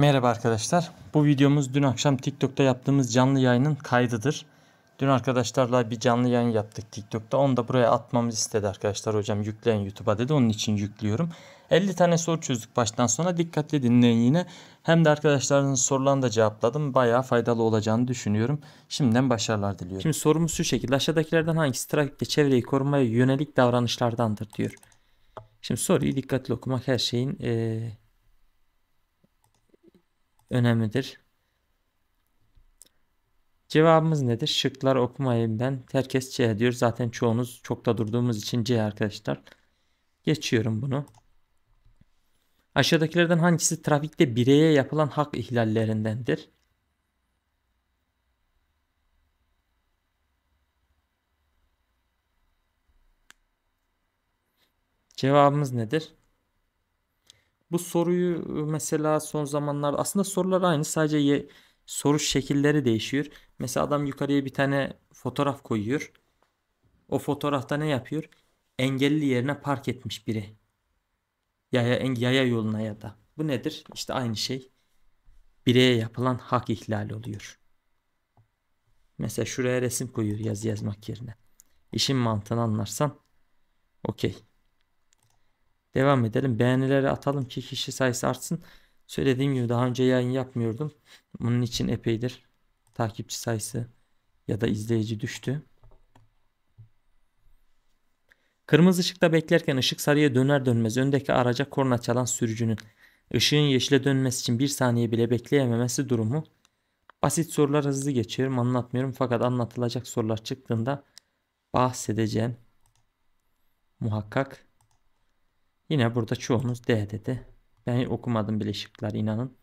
Merhaba arkadaşlar. Bu videomuz dün akşam TikTok'ta yaptığımız canlı yayının kaydıdır. Dün arkadaşlarla bir canlı yayın yaptık TikTok'ta. Onu da buraya atmamız istedi arkadaşlar. Hocam yükleyin YouTube'a dedi. Onun için yüklüyorum. 50 tane soru çözdük baştan sona. Dikkatli dinleyin yine. Hem de arkadaşların sorularını da cevapladım. Bayağı faydalı olacağını düşünüyorum. Şimdiden başarılar diliyorum. Şimdi sorumuz şu şekilde. Aşağıdakilerden hangisi trafikte çevreyi korumaya yönelik davranışlardandır diyor. Şimdi soruyu dikkatli okumak her şeyin... Ee önemlidir. Cevabımız nedir? Şıklar okumayayım ben. Herkes C diyor. Zaten çoğunuz çok da durduğumuz için C arkadaşlar. Geçiyorum bunu. Aşağıdakilerden hangisi trafikte bireye yapılan hak ihlallerindendir? Cevabımız nedir? Bu soruyu mesela son zamanlarda aslında sorular aynı sadece ye, soru şekilleri değişiyor. Mesela adam yukarıya bir tane fotoğraf koyuyor. O fotoğrafta ne yapıyor? Engelli yerine park etmiş biri. Yaya, yaya yoluna ya da. Bu nedir? İşte aynı şey. Bireye yapılan hak ihlali oluyor. Mesela şuraya resim koyuyor yazı yazmak yerine. İşin mantığını anlarsan okey. Devam edelim. Beğenileri atalım ki kişi sayısı artsın. Söylediğim gibi daha önce yayın yapmıyordum. Bunun için epeydir takipçi sayısı ya da izleyici düştü. Kırmızı ışıkta beklerken ışık sarıya döner dönmez öndeki araca korna çalan sürücünün ışığın yeşile dönmesi için bir saniye bile bekleyememesi durumu. Basit sorular hızlı geçiyorum anlatmıyorum fakat anlatılacak sorular çıktığında bahsedeceğim. Muhakkak. Yine burada çoğunuz D dedi. Ben okumadım bile şıklar inanın.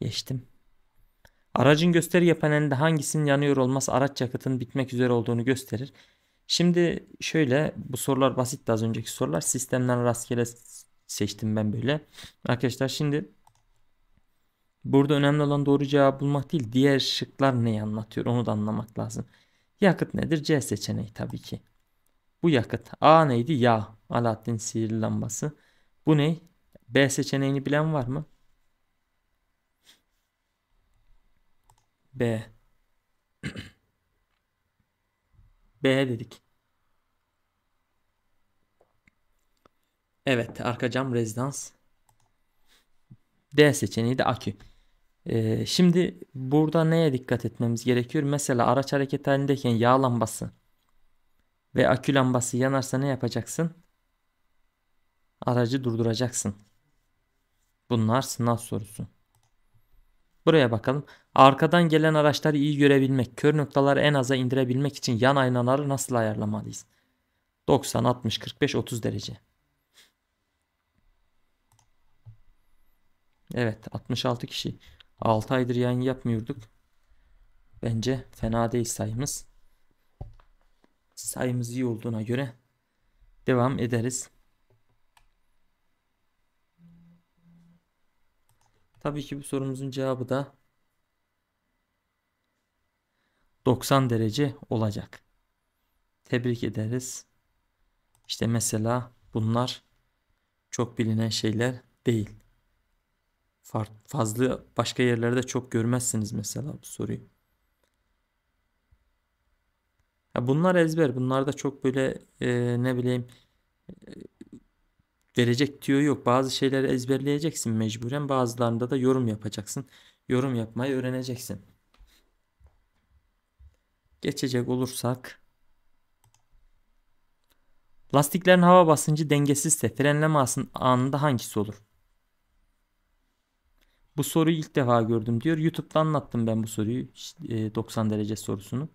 Geçtim. Aracın gösteri yapan elinde hangisinin yanıyor olmaz araç yakıtının bitmek üzere olduğunu gösterir. Şimdi şöyle bu sorular basitti az önceki sorular. Sistemden rastgele seçtim ben böyle. Arkadaşlar şimdi burada önemli olan doğru cevap bulmak değil diğer şıklar neyi anlatıyor onu da anlamak lazım. Yakıt nedir? C seçeneği tabii ki. Bu yakıt. A neydi? Yağ. Alaaddin sihirli lambası. Bu ne? B seçeneğini bilen var mı? B. B dedik. Evet arka cam rezidans. D seçeneği de akü. Ee, şimdi burada neye dikkat etmemiz gerekiyor? Mesela araç hareket halindeyken yağ lambası ve akü lambası yanarsa ne yapacaksın? Aracı durduracaksın. Bunlar sınav sorusu. Buraya bakalım. Arkadan gelen araçları iyi görebilmek, kör noktaları en aza indirebilmek için yan aynaları nasıl ayarlamalıyız? 90, 60, 45, 30 derece. Evet, 66 kişi. 6 aydır yayın yapmıyorduk. Bence fena değil sayımız. Sayımız iyi olduğuna göre devam ederiz. Tabii ki bu sorumuzun cevabı da 90 derece olacak. Tebrik ederiz. İşte mesela bunlar çok bilinen şeyler değil fazla başka yerlerde çok görmezsiniz mesela bu soruyu. Ya bunlar ezber. Bunlarda çok böyle e, ne bileyim e, verecek diyor yok. Bazı şeyleri ezberleyeceksin mecburen. Bazılarında da yorum yapacaksın. Yorum yapmayı öğreneceksin. Geçecek olursak Lastiklerin hava basıncı dengesizse ise frenleme anında hangisi olur? Bu soruyu ilk defa gördüm diyor. YouTube'da anlattım ben bu soruyu. 90 e, derece sorusunu.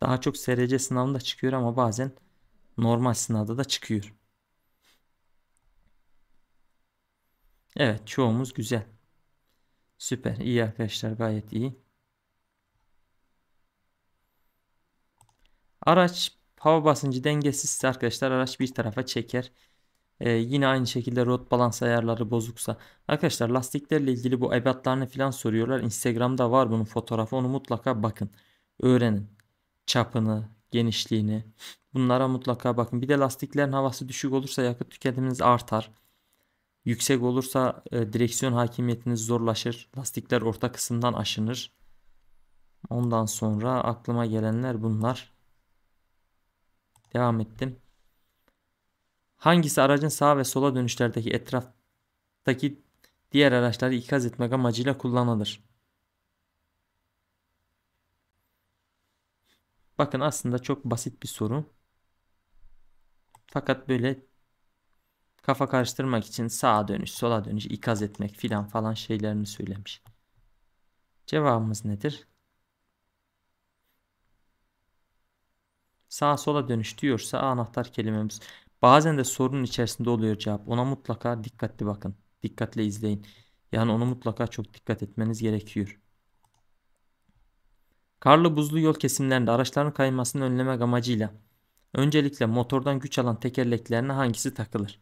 Daha çok SRC sınavında çıkıyor ama bazen normal sınavda da çıkıyor. Evet çoğumuz güzel. Süper. iyi arkadaşlar gayet iyi. Araç hava basıncı dengesizse arkadaşlar araç bir tarafa çeker. Ee, yine aynı şekilde rot balans ayarları bozuksa. Arkadaşlar lastiklerle ilgili bu ebatlarını falan soruyorlar. Instagram'da var bunun fotoğrafı. Onu mutlaka bakın. Öğrenin. Çapını, genişliğini. Bunlara mutlaka bakın. Bir de lastiklerin havası düşük olursa yakıt tüketiminiz artar. Yüksek olursa e, direksiyon hakimiyetiniz zorlaşır. Lastikler orta kısımdan aşınır. Ondan sonra aklıma gelenler bunlar. Devam ettim. Hangisi aracın sağ ve sola dönüşlerdeki etraftaki diğer araçları ikaz etmek amacıyla kullanılır? Bakın aslında çok basit bir soru. Fakat böyle kafa karıştırmak için sağa dönüş, sola dönüş, ikaz etmek filan falan şeylerini söylemiş. Cevabımız nedir? Sağa sola dönüş diyorsa anahtar kelimemiz Bazen de sorunun içerisinde oluyor cevap. Ona mutlaka dikkatli bakın. Dikkatle izleyin. Yani onu mutlaka çok dikkat etmeniz gerekiyor. Karlı buzlu yol kesimlerinde araçların kaymasını önlemek amacıyla öncelikle motordan güç alan tekerleklerine hangisi takılır?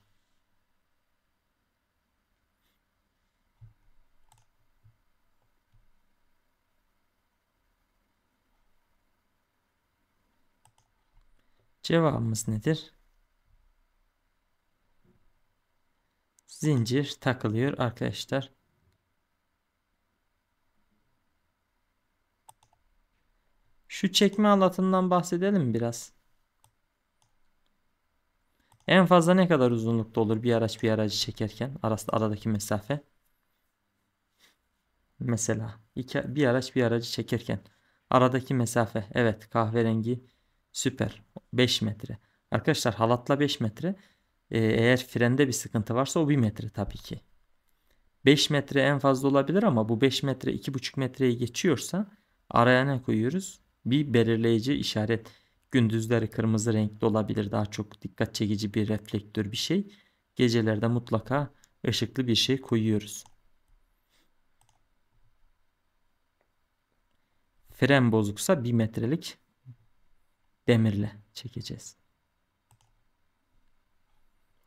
Cevabımız nedir? zincir takılıyor arkadaşlar. Şu çekme alatından bahsedelim biraz. En fazla ne kadar uzunlukta olur bir araç bir aracı çekerken arası aradaki mesafe? Mesela iki, bir araç bir aracı çekerken aradaki mesafe evet kahverengi süper 5 metre. Arkadaşlar halatla 5 metre ee, eğer frende bir sıkıntı varsa o 1 metre tabii ki. 5 metre en fazla olabilir ama bu 5 metre 2,5 metreyi geçiyorsa araya ne koyuyoruz? Bir belirleyici işaret. Gündüzleri kırmızı renkli olabilir daha çok dikkat çekici bir reflektör bir şey. Gecelerde mutlaka ışıklı bir şey koyuyoruz. Fren bozuksa 1 metrelik demirle çekeceğiz.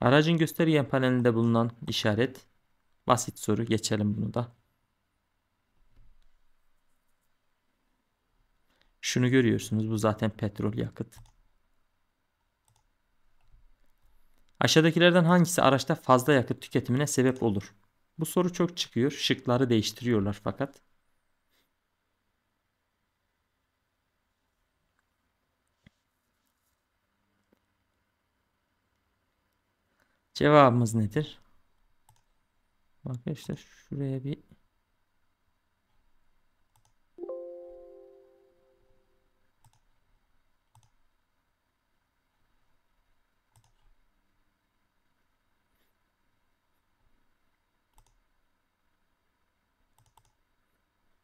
Aracın göstergen panelinde bulunan işaret basit soru geçelim bunu da. Şunu görüyorsunuz bu zaten petrol yakıt. Aşağıdakilerden hangisi araçta fazla yakıt tüketimine sebep olur? Bu soru çok çıkıyor. Şıkları değiştiriyorlar fakat. Cevabımız nedir? Arkadaşlar şuraya bir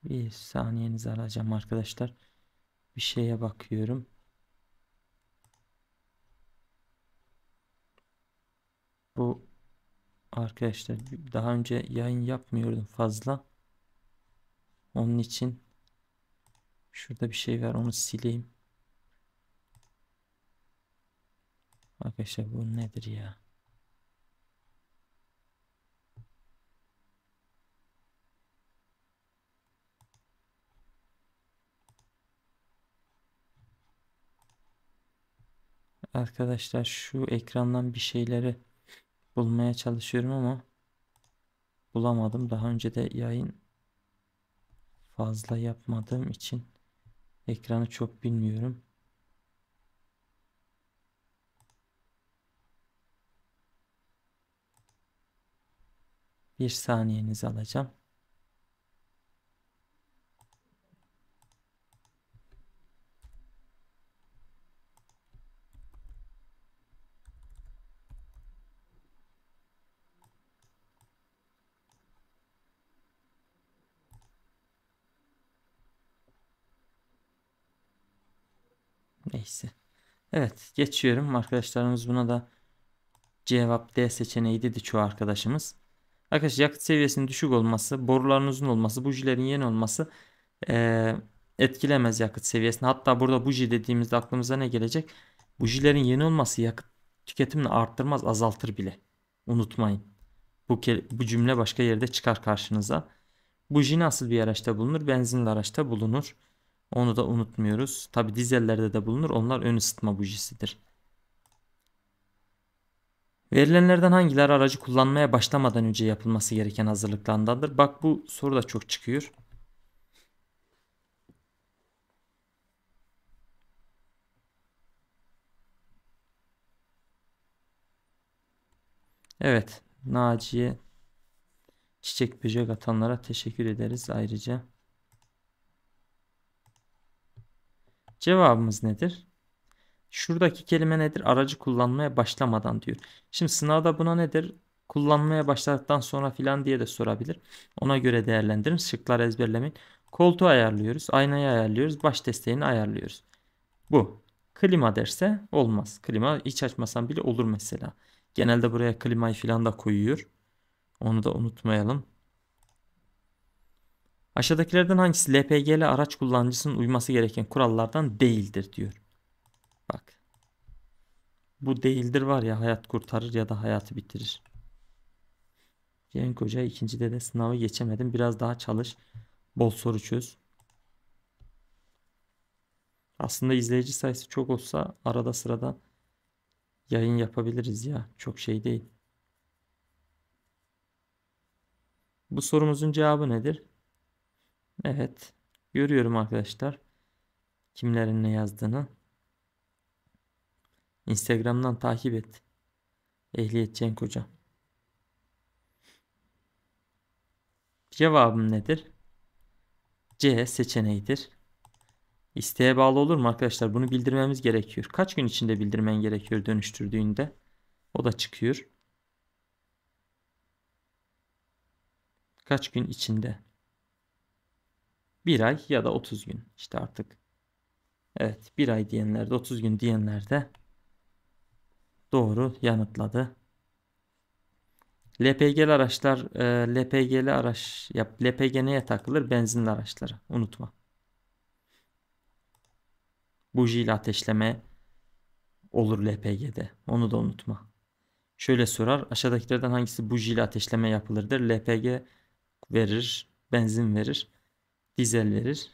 Bir saniyenizi alacağım arkadaşlar. Bir şeye bakıyorum. Bu arkadaşlar daha önce yayın yapmıyordum fazla. Onun için şurada bir şey var onu sileyim. Arkadaşlar bu nedir ya? Arkadaşlar şu ekrandan bir şeyleri bulmaya çalışıyorum ama bulamadım. Daha önce de yayın fazla yapmadığım için ekranı çok bilmiyorum. Bir saniyenizi alacağım. Neyse. Evet geçiyorum. Arkadaşlarımız buna da cevap D seçeneği dedi çoğu arkadaşımız. Arkadaşlar yakıt seviyesinin düşük olması, boruların uzun olması, bujilerin yeni olması e, etkilemez yakıt seviyesini. Hatta burada buji dediğimizde aklımıza ne gelecek? Bujilerin yeni olması yakıt tüketimini arttırmaz azaltır bile. Unutmayın. Bu, bu cümle başka yerde çıkar karşınıza. Buji nasıl bir araçta bulunur? Benzinli araçta bulunur. Onu da unutmuyoruz. Tabi dizellerde de bulunur. Onlar ön ısıtma bujisidir. Verilenlerden hangileri aracı kullanmaya başlamadan önce yapılması gereken hazırlıklandandır? Bak bu soru da çok çıkıyor. Evet. Naciye çiçek böcek atanlara teşekkür ederiz ayrıca. Cevabımız nedir? Şuradaki kelime nedir? Aracı kullanmaya başlamadan diyor. Şimdi sınavda buna nedir? Kullanmaya başladıktan sonra filan diye de sorabilir. Ona göre değerlendirin. Şıkları ezberlemeyin. Koltuğu ayarlıyoruz. Aynayı ayarlıyoruz. Baş desteğini ayarlıyoruz. Bu. Klima derse olmaz. Klima hiç açmasan bile olur mesela. Genelde buraya klimayı filan da koyuyor. Onu da unutmayalım. Aşağıdakilerden hangisi LPG'li araç kullanıcısının uyması gereken kurallardan değildir diyor. Bak. Bu değildir var ya hayat kurtarır ya da hayatı bitirir. Cenk Hoca ikinci de sınavı geçemedim. Biraz daha çalış. Bol soru çöz. Aslında izleyici sayısı çok olsa arada sırada yayın yapabiliriz ya. Çok şey değil. Bu sorumuzun cevabı nedir? Evet. Görüyorum arkadaşlar. Kimlerin ne yazdığını. Instagram'dan takip et. Ehliyet Cenk Hoca. Cevabım nedir? C seçeneğidir. İsteğe bağlı olur mu arkadaşlar? Bunu bildirmemiz gerekiyor. Kaç gün içinde bildirmen gerekiyor dönüştürdüğünde? O da çıkıyor. Kaç gün içinde? 1 ay ya da 30 gün işte artık. Evet 1 ay diyenler de 30 gün diyenler de doğru yanıtladı. LPG'li araçlar e, LPG'li araç yap LPG neye takılır? Benzinli araçlara unutma. Bujiyle ateşleme olur LPG'de. Onu da unutma. Şöyle sorar. Aşağıdakilerden hangisi bujiyle ateşleme yapılır LPG verir, benzin verir bizel verir.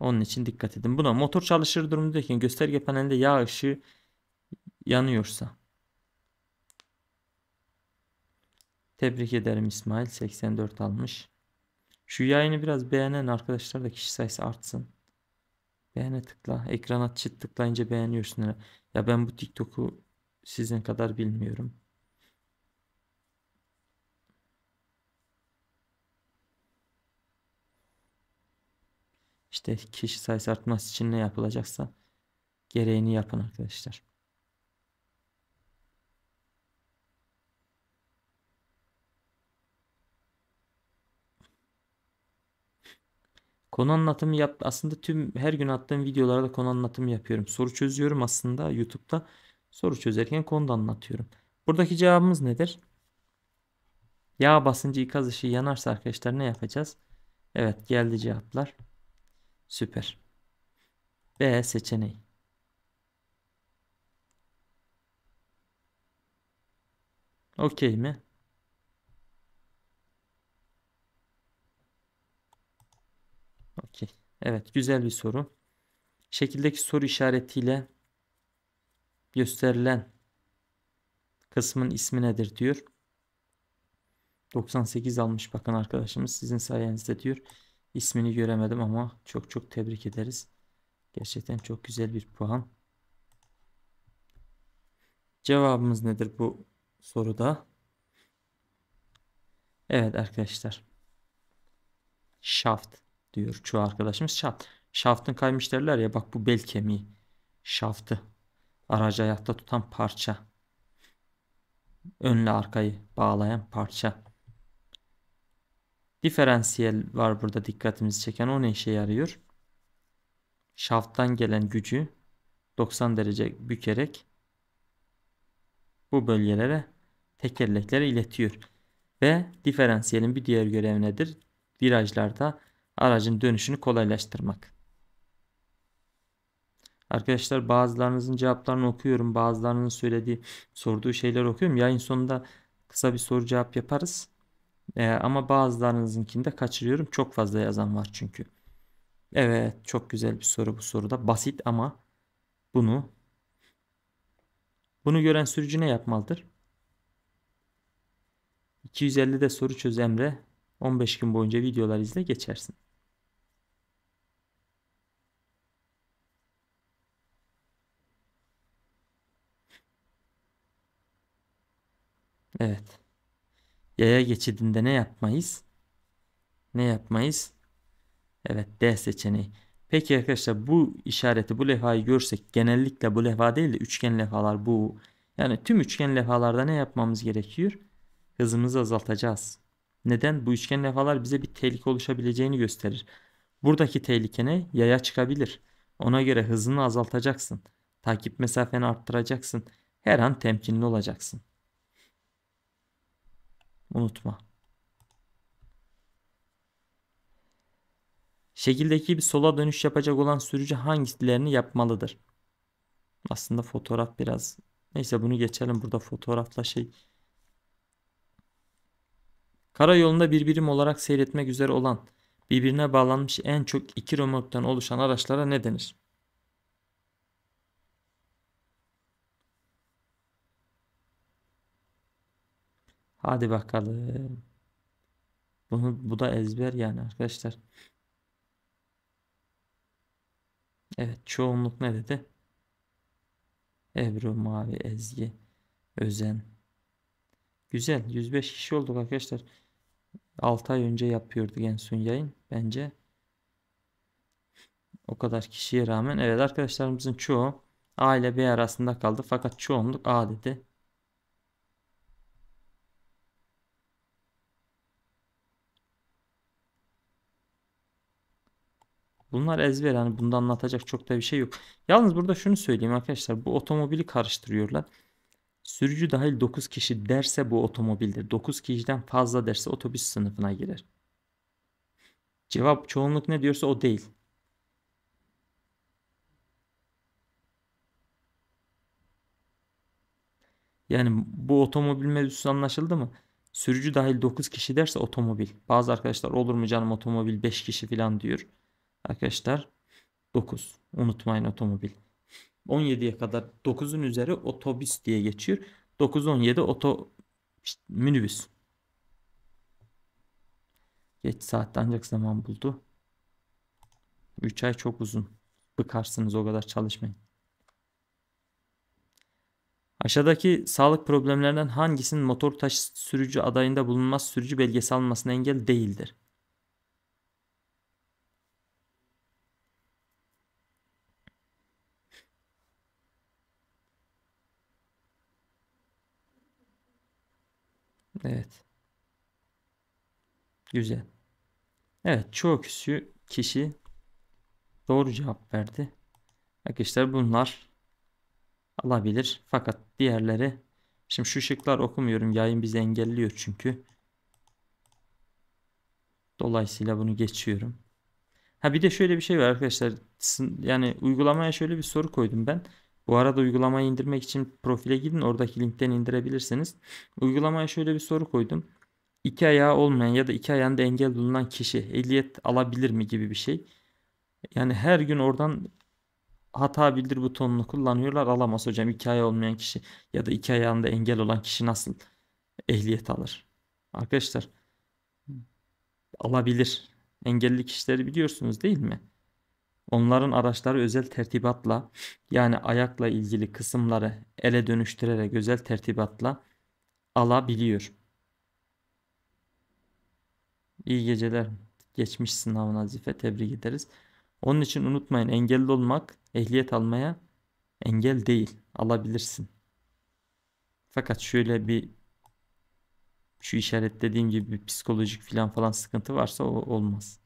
Onun için dikkat edin. Buna motor çalışır durumdayken gösterge panelinde yağ ışığı yanıyorsa. Tebrik ederim İsmail. 84 almış. Şu yayını biraz beğenen arkadaşlar da kişi sayısı artsın. Beğene tıkla. Ekrana çıt tıklayınca beğeniyorsun. Ya ben bu TikTok'u sizin kadar bilmiyorum. İşte kişi sayısı artması için ne yapılacaksa gereğini yapın arkadaşlar. Konu anlatımı yap aslında tüm her gün attığım videolarda konu anlatımı yapıyorum. Soru çözüyorum aslında YouTube'da. Soru çözerken konu da anlatıyorum. Buradaki cevabımız nedir? Yağ basıncı ikaz ışığı yanarsa arkadaşlar ne yapacağız? Evet geldi cevaplar. Süper. B seçeneği. Okey mi? Okey. Evet güzel bir soru. Şekildeki soru işaretiyle gösterilen kısmın ismi nedir diyor. 98 almış bakın arkadaşımız sizin sayenizde diyor. İsmini göremedim ama çok çok tebrik ederiz. Gerçekten çok güzel bir puan. Cevabımız nedir bu soruda? Evet arkadaşlar. Shaft diyor çoğu arkadaşımız. Shaft. Shaft'ın kaymış derler ya bak bu bel kemiği. Shaft'ı. Aracı ayakta tutan parça. Önle arkayı bağlayan parça. Diferansiyel var burada dikkatimizi çeken. O ne işe yarıyor? Şafttan gelen gücü 90 derece bükerek bu bölgelere tekerleklere iletiyor. Ve diferansiyelin bir diğer görevi nedir? Virajlarda aracın dönüşünü kolaylaştırmak. Arkadaşlar bazılarınızın cevaplarını okuyorum. Bazılarının söylediği, sorduğu şeyler okuyorum. Yayın sonunda kısa bir soru cevap yaparız. Ee, ama bazılarınızınkinde kaçırıyorum. Çok fazla yazan var çünkü. Evet çok güzel bir soru bu soruda. Basit ama bunu bunu gören sürücü ne yapmalıdır? 250'de soru çöz Emre. 15 gün boyunca videolar izle geçersin. Evet. Yaya geçidinde ne yapmayız? Ne yapmayız? Evet D seçeneği. Peki arkadaşlar bu işareti bu levhayı görsek genellikle bu levha değil de üçgen levhalar bu. Yani tüm üçgen levhalarda ne yapmamız gerekiyor? Hızımızı azaltacağız. Neden? Bu üçgen levhalar bize bir tehlike oluşabileceğini gösterir. Buradaki tehlike ne? Yaya çıkabilir. Ona göre hızını azaltacaksın. Takip mesafeni arttıracaksın. Her an temkinli olacaksın. Unutma. Şekildeki bir sola dönüş yapacak olan sürücü hangilerini yapmalıdır? Aslında fotoğraf biraz. Neyse bunu geçelim burada fotoğrafla şey. Karayolunda bir birim olarak seyretmek üzere olan birbirine bağlanmış en çok iki römorktan oluşan araçlara ne denir? Hadi bakalım. Bunu, bu da ezber yani arkadaşlar. Evet çoğunluk ne dedi? Ebru, Mavi, Ezgi, Özen. Güzel 105 kişi olduk arkadaşlar. 6 ay önce yapıyorduk en son yayın. Bence o kadar kişiye rağmen. Evet arkadaşlarımızın çoğu A ile B arasında kaldı. Fakat çoğunluk A dedi. Bunlar ezber yani bunda anlatacak çok da bir şey yok. Yalnız burada şunu söyleyeyim arkadaşlar bu otomobili karıştırıyorlar. Sürücü dahil 9 kişi derse bu otomobildir. 9 kişiden fazla derse otobüs sınıfına girer. Cevap çoğunluk ne diyorsa o değil. Yani bu otomobil mevzusu anlaşıldı mı? Sürücü dahil 9 kişi derse otomobil. Bazı arkadaşlar olur mu canım otomobil 5 kişi falan diyor. Arkadaşlar 9. Unutmayın otomobil. 17'ye kadar 9'un üzeri otobüs diye geçiyor. 9-17 oto işte, minibüs. Geç saatte ancak zaman buldu. 3 ay çok uzun. Bıkarsınız o kadar çalışmayın. Aşağıdaki sağlık problemlerinden hangisinin motor taşı sürücü adayında bulunmaz sürücü belgesi almasına engel değildir? Evet. Güzel. Evet çoğu kişi, kişi doğru cevap verdi. Arkadaşlar bunlar alabilir. Fakat diğerleri şimdi şu şıklar okumuyorum. Yayın bizi engelliyor çünkü. Dolayısıyla bunu geçiyorum. Ha bir de şöyle bir şey var arkadaşlar. Yani uygulamaya şöyle bir soru koydum ben. Bu arada uygulamayı indirmek için profile gidin. Oradaki linkten indirebilirsiniz. Uygulamaya şöyle bir soru koydum. İki ayağı olmayan ya da iki ayağında engel bulunan kişi ehliyet alabilir mi gibi bir şey. Yani her gün oradan hata bildir butonunu kullanıyorlar. Alamaz hocam iki ayağı olmayan kişi ya da iki ayağında engel olan kişi nasıl ehliyet alır? Arkadaşlar alabilir. Engelli kişileri biliyorsunuz değil mi? Onların araçları özel tertibatla yani ayakla ilgili kısımları ele dönüştürerek özel tertibatla alabiliyor. İyi geceler. Geçmiş sınav Nazife tebrik ederiz. Onun için unutmayın engelli olmak ehliyet almaya engel değil. Alabilirsin. Fakat şöyle bir şu işaretlediğim gibi psikolojik falan falan sıkıntı varsa o olmaz.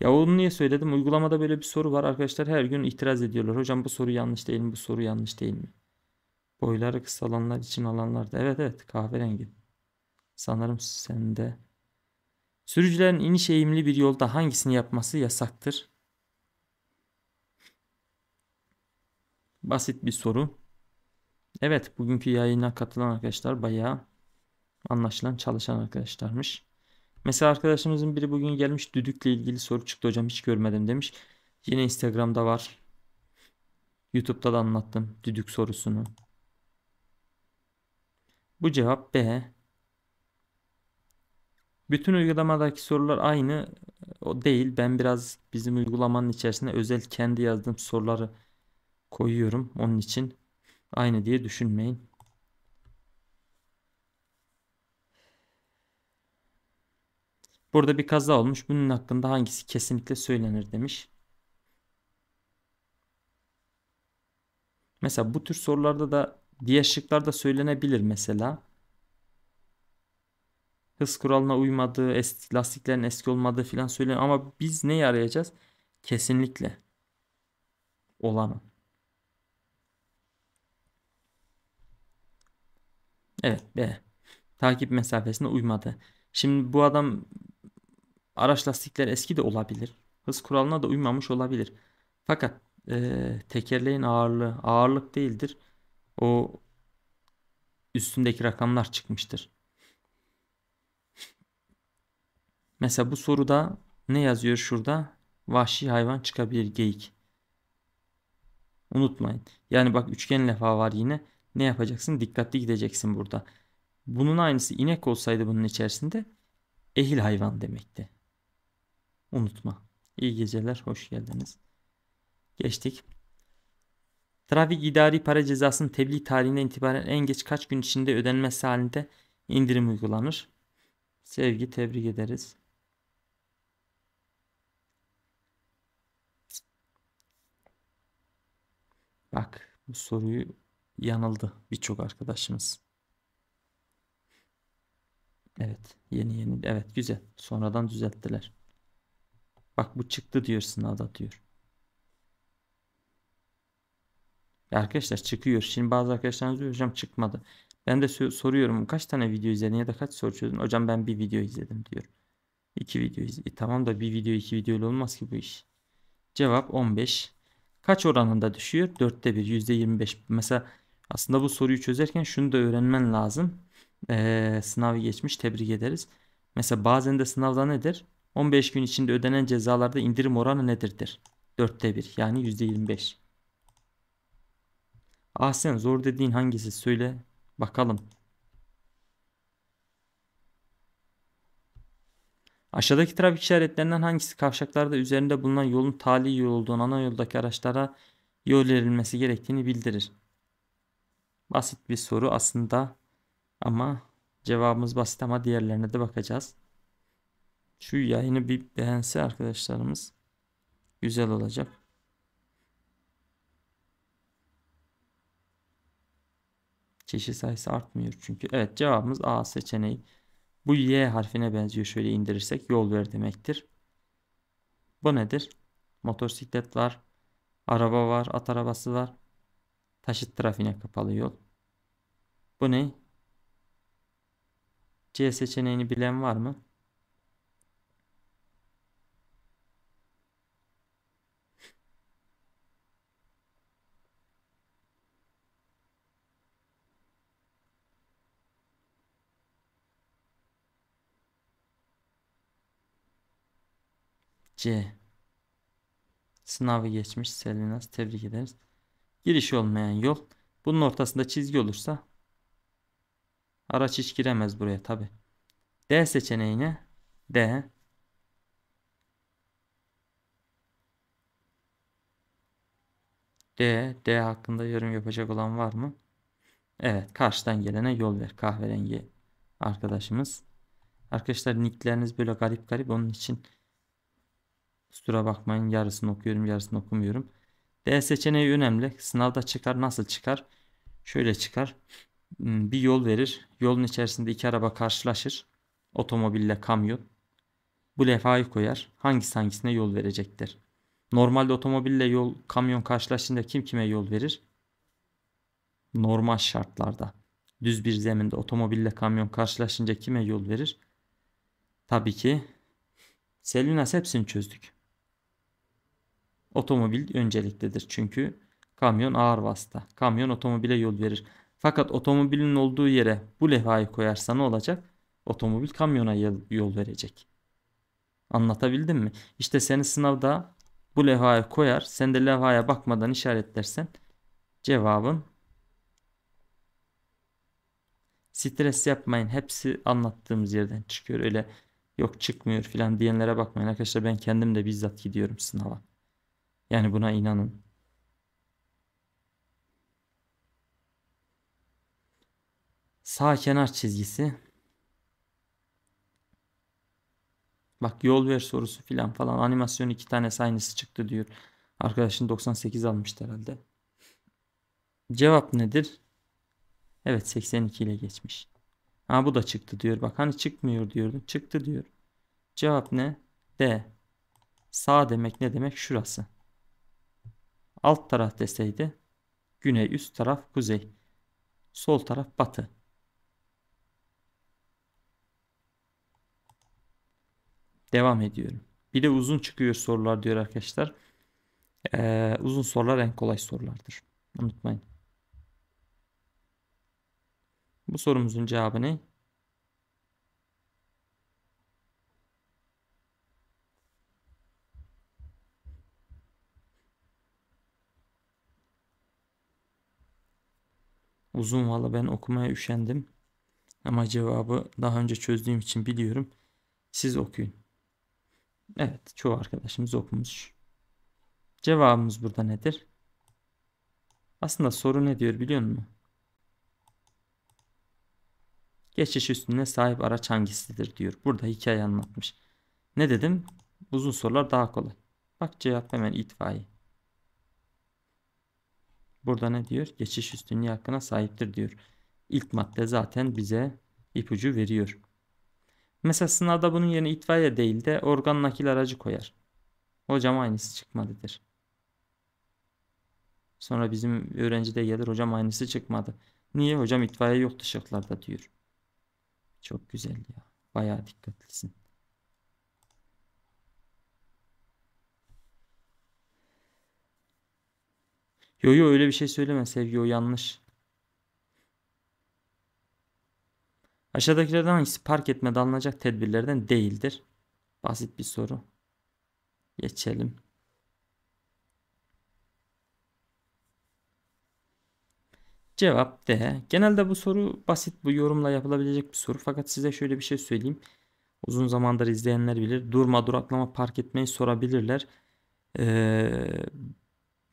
Ya onu niye söyledim? Uygulamada böyle bir soru var. Arkadaşlar her gün itiraz ediyorlar. Hocam bu soru yanlış değil mi? Bu soru yanlış değil mi? Boyları kısalanlar için alanlar da. Evet evet kahverengi. Sanırım sende. Sürücülerin iniş eğimli bir yolda hangisini yapması yasaktır? Basit bir soru. Evet bugünkü yayına katılan arkadaşlar bayağı anlaşılan çalışan arkadaşlarmış. Mesela arkadaşımızın biri bugün gelmiş düdükle ilgili soru çıktı hocam hiç görmedim demiş. Yine Instagram'da var. YouTube'da da anlattım düdük sorusunu. Bu cevap B. Bütün uygulamadaki sorular aynı. O değil. Ben biraz bizim uygulamanın içerisinde özel kendi yazdığım soruları koyuyorum. Onun için aynı diye düşünmeyin. Burada bir kaza olmuş. Bunun hakkında hangisi kesinlikle söylenir demiş. Mesela bu tür sorularda da diğer şıklarda söylenebilir mesela. Hız kuralına uymadığı, es, lastiklerin eski olmadığı filan söyleniyor. Ama biz neyi arayacağız? Kesinlikle olanı. Evet B. Takip mesafesine uymadı. Şimdi bu adam Araç lastikleri eski de olabilir. Hız kuralına da uymamış olabilir. Fakat e, tekerleğin ağırlığı ağırlık değildir. O üstündeki rakamlar çıkmıştır. Mesela bu soruda ne yazıyor şurada? Vahşi hayvan çıkabilir geyik. Unutmayın. Yani bak üçgen lefa var yine. Ne yapacaksın? Dikkatli gideceksin burada. Bunun aynısı inek olsaydı bunun içerisinde ehil hayvan demekti unutma. İyi geceler, hoş geldiniz. Geçtik. Trafik idari para cezasının tebliğ tarihinden itibaren en geç kaç gün içinde ödenmesi halinde indirim uygulanır. Sevgi tebrik ederiz. Bak bu soruyu yanıldı birçok arkadaşımız. Evet yeni yeni evet güzel sonradan düzelttiler. Bak bu çıktı diyor sınavda diyor. arkadaşlar çıkıyor. Şimdi bazı arkadaşlarınız diyor hocam çıkmadı. Ben de soruyorum kaç tane video izledin ya da kaç soru çözdün? Hocam ben bir video izledim diyor. İki video izledim. tamam da bir video iki video ile olmaz ki bu iş. Cevap 15. Kaç oranında düşüyor? 4'te 1. %25. Mesela aslında bu soruyu çözerken şunu da öğrenmen lazım. Ee, sınavı geçmiş tebrik ederiz. Mesela bazen de sınavda nedir? 15 gün içinde ödenen cezalarda indirim oranı nedirdir? 4'te 1 yani %25. Ah sen zor dediğin hangisi söyle bakalım. Aşağıdaki trafik işaretlerinden hangisi kavşaklarda üzerinde bulunan yolun tali yol olduğunu ana yoldaki araçlara yol verilmesi gerektiğini bildirir. Basit bir soru aslında ama cevabımız basit ama diğerlerine de bakacağız. Şu yayını bir beğense arkadaşlarımız güzel olacak. Çeşit sayısı artmıyor çünkü. Evet cevabımız A seçeneği. Bu Y harfine benziyor. Şöyle indirirsek yol ver demektir. Bu nedir? Motosiklet var. Araba var. At arabası var. Taşıt trafiğine kapalı yol. Bu ne? C seçeneğini bilen var mı? C. Sınavı geçmiş Selinas. Tebrik ederiz. Giriş olmayan yol. Bunun ortasında çizgi olursa araç hiç giremez buraya tabi. D seçeneğine D. D, D hakkında yorum yapacak olan var mı? Evet, karşıdan gelene yol ver. Kahverengi arkadaşımız. Arkadaşlar nickleriniz böyle garip garip onun için Kusura bakmayın yarısını okuyorum yarısını okumuyorum. D seçeneği önemli. Sınavda çıkar nasıl çıkar? Şöyle çıkar. Hmm, bir yol verir. Yolun içerisinde iki araba karşılaşır. Otomobille kamyon. Bu levhayı koyar. Hangisi hangisine yol verecektir? Normalde otomobille yol kamyon karşılaştığında kim kime yol verir? Normal şartlarda. Düz bir zeminde otomobille kamyon karşılaşınca kime yol verir? Tabii ki Selinas hepsini çözdük. Otomobil önceliklidir çünkü kamyon ağır vasıta. Kamyon otomobile yol verir. Fakat otomobilin olduğu yere bu levhayı koyarsa ne olacak? Otomobil kamyona yol verecek. Anlatabildim mi? İşte seni sınavda bu levhayı koyar. Sen de levhaya bakmadan işaretlersen cevabın stres yapmayın. Hepsi anlattığımız yerden çıkıyor. Öyle yok çıkmıyor filan diyenlere bakmayın. Arkadaşlar ben kendim de bizzat gidiyorum sınava. Yani buna inanın. Sağ kenar çizgisi. Bak yol ver sorusu filan falan. Animasyon iki tane aynısı çıktı diyor. Arkadaşın 98 almıştı herhalde. Cevap nedir? Evet 82 ile geçmiş. Ha bu da çıktı diyor. Bak hani çıkmıyor diyordum. Çıktı diyor. Cevap ne? D. Sağ demek ne demek? Şurası alt taraf deseydi güney, üst taraf kuzey, sol taraf batı. Devam ediyorum. Bir de uzun çıkıyor sorular diyor arkadaşlar. Ee, uzun sorular en kolay sorulardır. Unutmayın. Bu sorumuzun cevabı ne? Uzun valla ben okumaya üşendim. Ama cevabı daha önce çözdüğüm için biliyorum. Siz okuyun. Evet çoğu arkadaşımız okumuş. Cevabımız burada nedir? Aslında soru ne diyor biliyor musun? Geçiş üstüne sahip araç hangisidir diyor. Burada hikaye anlatmış. Ne dedim? Uzun sorular daha kolay. Bak cevap hemen itfaiye. Burada ne diyor? Geçiş üstünlüğü hakkına sahiptir diyor. İlk madde zaten bize ipucu veriyor. Mesela sınavda bunun yerine itfaiye değil de organ nakil aracı koyar. Hocam aynısı çıkmadı der. Sonra bizim öğrenci de gelir hocam aynısı çıkmadı. Niye hocam itfaiye yoktu şıklarda diyor. Çok güzel ya. Bayağı dikkatlisin. Yo yo öyle bir şey söyleme sevgi o yanlış. Aşağıdakilerden hangisi park etmede alınacak tedbirlerden değildir? Basit bir soru. Geçelim. Cevap D. Genelde bu soru basit bu yorumla yapılabilecek bir soru. Fakat size şöyle bir şey söyleyeyim. Uzun zamandır izleyenler bilir. Durma duraklama park etmeyi sorabilirler. Ee,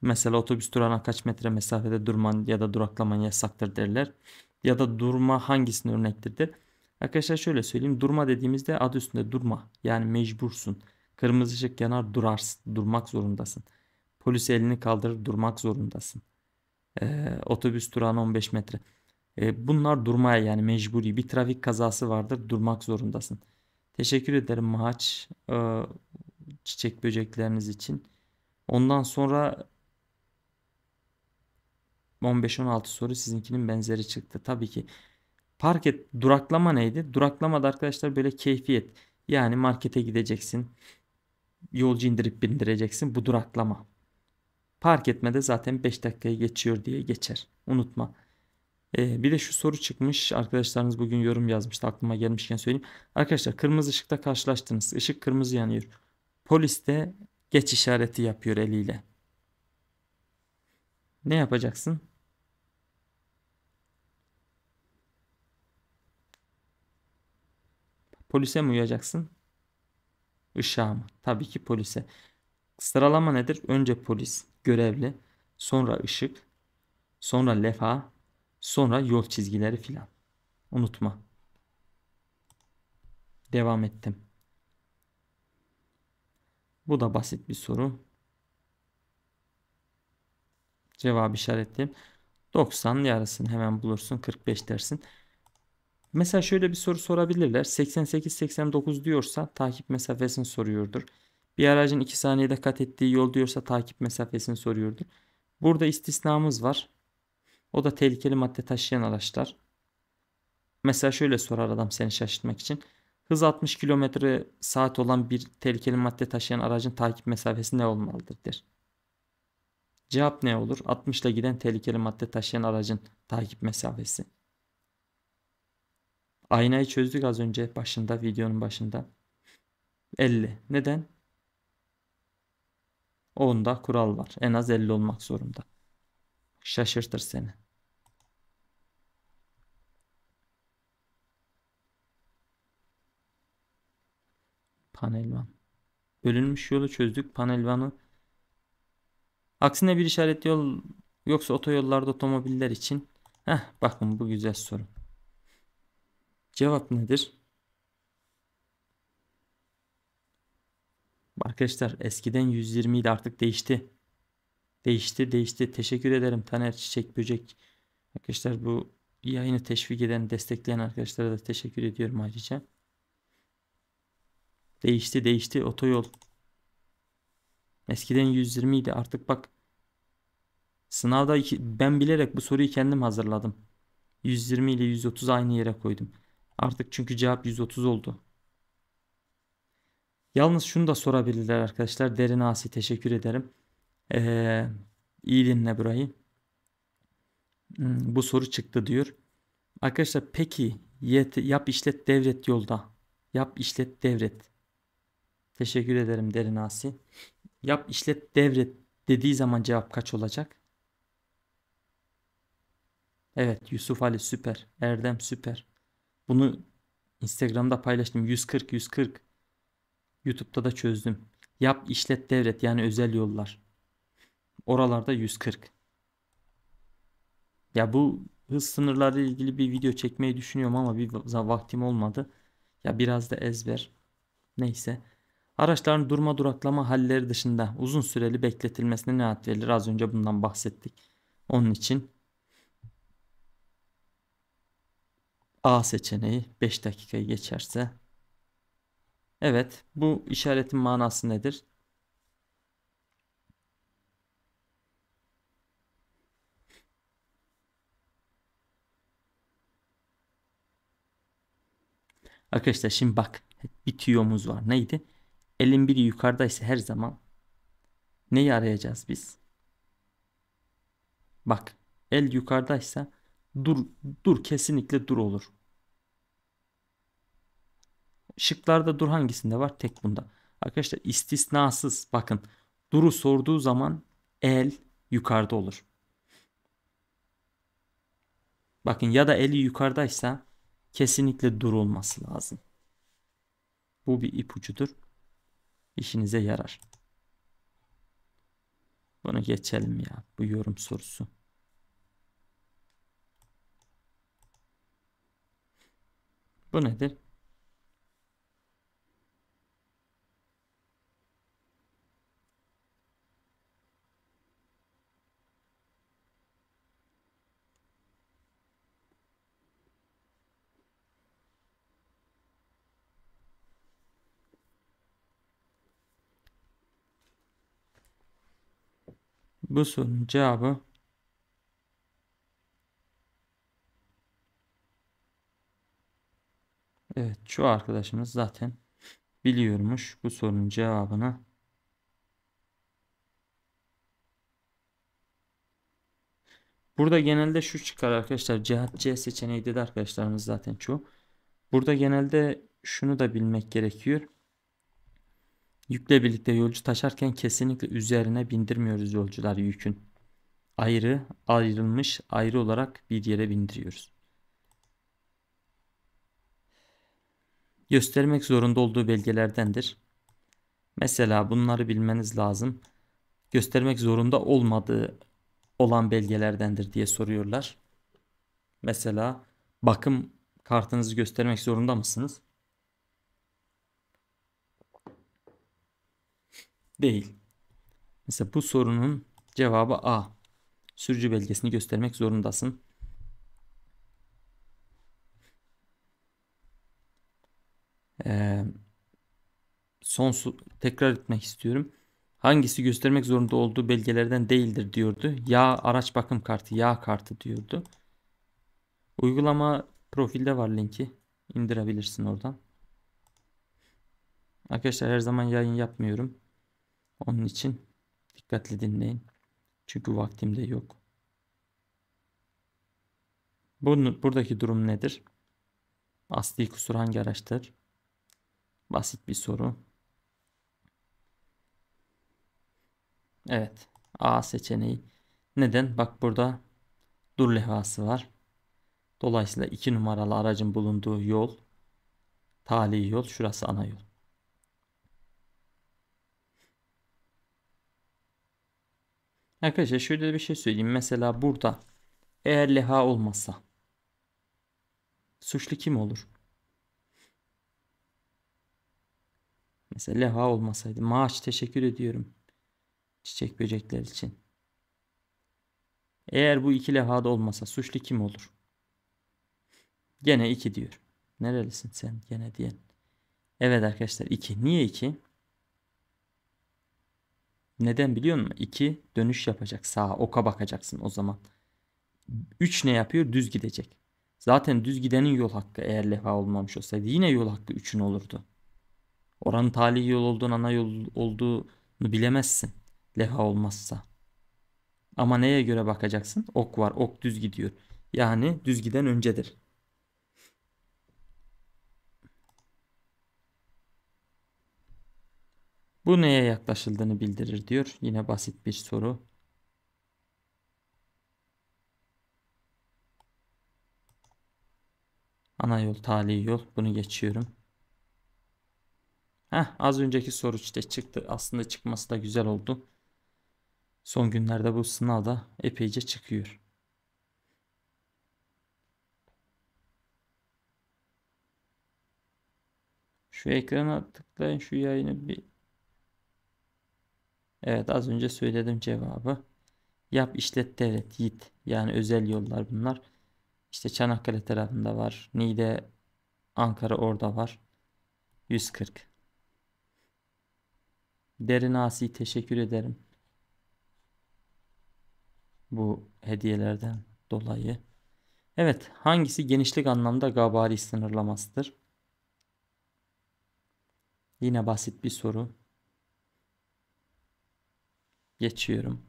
Mesela otobüs durağına kaç metre mesafede durman ya da duraklaman yasaktır derler. Ya da durma hangisinin örnektir der. Arkadaşlar şöyle söyleyeyim. Durma dediğimizde adı üstünde durma. Yani mecbursun. Kırmızı ışık yanar durarsın. Durmak zorundasın. Polis elini kaldırır durmak zorundasın. Ee, otobüs durağına 15 metre. Ee, bunlar durmaya yani mecburi. Bir trafik kazası vardır durmak zorundasın. Teşekkür ederim Mahaç. Ee, çiçek böcekleriniz için. Ondan sonra 15-16 soru sizinkinin benzeri çıktı. Tabii ki park et duraklama neydi? Duraklama arkadaşlar böyle keyfiyet. Yani markete gideceksin. Yolcu indirip bindireceksin. Bu duraklama. Park etmede zaten 5 dakikaya geçiyor diye geçer. Unutma. Ee, bir de şu soru çıkmış. Arkadaşlarınız bugün yorum yazmıştı. Aklıma gelmişken söyleyeyim. Arkadaşlar kırmızı ışıkta karşılaştınız. Işık kırmızı yanıyor. Polis de geç işareti yapıyor eliyle. Ne yapacaksın? Polise mi uyacaksın? Işığa mı? Tabii ki polise. Sıralama nedir? Önce polis, görevli, sonra ışık, sonra lefa sonra yol çizgileri filan. Unutma. Devam ettim. Bu da basit bir soru. Cevap işaretli. 90 yarısını hemen bulursun. 45 dersin. Mesela şöyle bir soru sorabilirler. 88-89 diyorsa takip mesafesini soruyordur. Bir aracın 2 saniyede kat ettiği yol diyorsa takip mesafesini soruyordur. Burada istisnamız var. O da tehlikeli madde taşıyan araçlar. Mesela şöyle sorar adam seni şaşırtmak için. Hız 60 km saat olan bir tehlikeli madde taşıyan aracın takip mesafesi ne olmalıdır der. Cevap ne olur? 60 ile giden tehlikeli madde taşıyan aracın takip mesafesi. Aynayı çözdük az önce başında videonun başında. 50. Neden? Onda kural var. En az 50 olmak zorunda. Şaşırtır seni. Panelvan. Bölünmüş yolu çözdük. Panelvanı aksine bir işaret yol yoksa otoyollarda otomobiller için. Heh, bakın bu güzel soru. Cevap nedir? Arkadaşlar eskiden 120 idi artık değişti. Değişti değişti. Teşekkür ederim Taner Çiçek Böcek. Arkadaşlar bu yayını teşvik eden, destekleyen arkadaşlara da teşekkür ediyorum ayrıca. Değişti değişti otoyol. Eskiden 120 idi artık bak. Sınavda iki, ben bilerek bu soruyu kendim hazırladım. 120 ile 130 aynı yere koydum. Artık çünkü cevap 130 oldu. Yalnız şunu da sorabilirler arkadaşlar. Derin Asi teşekkür ederim. Ee, iyi dinle burayı. Hmm, bu soru çıktı diyor. Arkadaşlar peki yet, yap işlet devret yolda. Yap işlet devret. Teşekkür ederim Derin Asi. Yap işlet devret dediği zaman cevap kaç olacak? Evet Yusuf Ali süper. Erdem süper. Bunu Instagram'da paylaştım. 140 140. YouTube'da da çözdüm. Yap işlet devlet yani özel yollar. Oralarda 140. Ya bu hız sınırları ile ilgili bir video çekmeyi düşünüyorum ama bir vaktim olmadı. Ya biraz da ezber. Neyse. Araçların durma duraklama halleri dışında uzun süreli bekletilmesine ne ad verilir? Az önce bundan bahsettik. Onun için A seçeneği 5 dakikayı geçerse. Evet bu işaretin manası nedir? Arkadaşlar şimdi bak bir tüyomuz var. Neydi? Elin biri yukarıdaysa her zaman neyi arayacağız biz? Bak el yukarıdaysa Dur, dur kesinlikle dur olur. Şıklarda dur hangisinde var? Tek bunda. Arkadaşlar istisnasız bakın. Duru sorduğu zaman el yukarıda olur. Bakın ya da eli yukarıdaysa kesinlikle dur olması lazım. Bu bir ipucudur. İşinize yarar. Bunu geçelim ya bu yorum sorusu. Bu nedir? Bu sorunun cevabı Evet çoğu arkadaşımız zaten biliyormuş bu sorunun cevabını. Burada genelde şu çıkar arkadaşlar. Cihat C seçeneği dedi arkadaşlarımız zaten çoğu. Burada genelde şunu da bilmek gerekiyor. Yükle birlikte yolcu taşarken kesinlikle üzerine bindirmiyoruz yolcular yükün. Ayrı, ayrılmış, ayrı olarak bir yere bindiriyoruz. göstermek zorunda olduğu belgelerdendir. Mesela bunları bilmeniz lazım. Göstermek zorunda olmadığı olan belgelerdendir diye soruyorlar. Mesela bakım kartınızı göstermek zorunda mısınız? Değil. Mesela bu sorunun cevabı A. Sürücü belgesini göstermek zorundasın. Ee, son sonsuz tekrar etmek istiyorum. Hangisi göstermek zorunda olduğu belgelerden değildir diyordu. Ya araç bakım kartı, ya kartı diyordu. Uygulama profilde var linki. indirebilirsin oradan. Arkadaşlar her zaman yayın yapmıyorum. Onun için dikkatli dinleyin. Çünkü vaktim de yok. Bunun, buradaki durum nedir? Asli kusur hangi araçtır? Basit bir soru. Evet. A seçeneği. Neden? Bak burada dur levhası var. Dolayısıyla 2 numaralı aracın bulunduğu yol tali yol. Şurası ana yol. Arkadaşlar şöyle bir şey söyleyeyim. Mesela burada eğer leha olmasa suçlu kim olur? Mesela leha olmasaydı. Maaş teşekkür ediyorum. Çiçek böcekler için. Eğer bu iki leha da olmasa suçlu kim olur? Gene iki diyor. Nerelisin sen gene diyen. Evet arkadaşlar iki. Niye iki? Neden biliyor musun? İki dönüş yapacak sağa oka bakacaksın o zaman. Üç ne yapıyor? Düz gidecek. Zaten düz gidenin yol hakkı eğer leha olmamış olsaydı yine yol hakkı üçün olurdu. Oranın tali yol olduğunu, ana yol olduğunu bilemezsin. leha olmazsa. Ama neye göre bakacaksın? Ok var. Ok düz gidiyor. Yani düz giden öncedir. Bu neye yaklaşıldığını bildirir diyor. Yine basit bir soru. Ana yol, tali yol. Bunu geçiyorum. Heh, az önceki soru işte çıktı. Aslında çıkması da güzel oldu. Son günlerde bu sınavda epeyce çıkıyor. Şu ekrana tıklayın şu yayını bir. Evet az önce söyledim cevabı. Yap işlet devlet yit. Yani özel yollar bunlar. İşte Çanakkale tarafında var. Niğde Ankara orada var. 140. Derin Asi teşekkür ederim. Bu hediyelerden dolayı. Evet hangisi genişlik anlamda gabari sınırlamasıdır? Yine basit bir soru. Geçiyorum.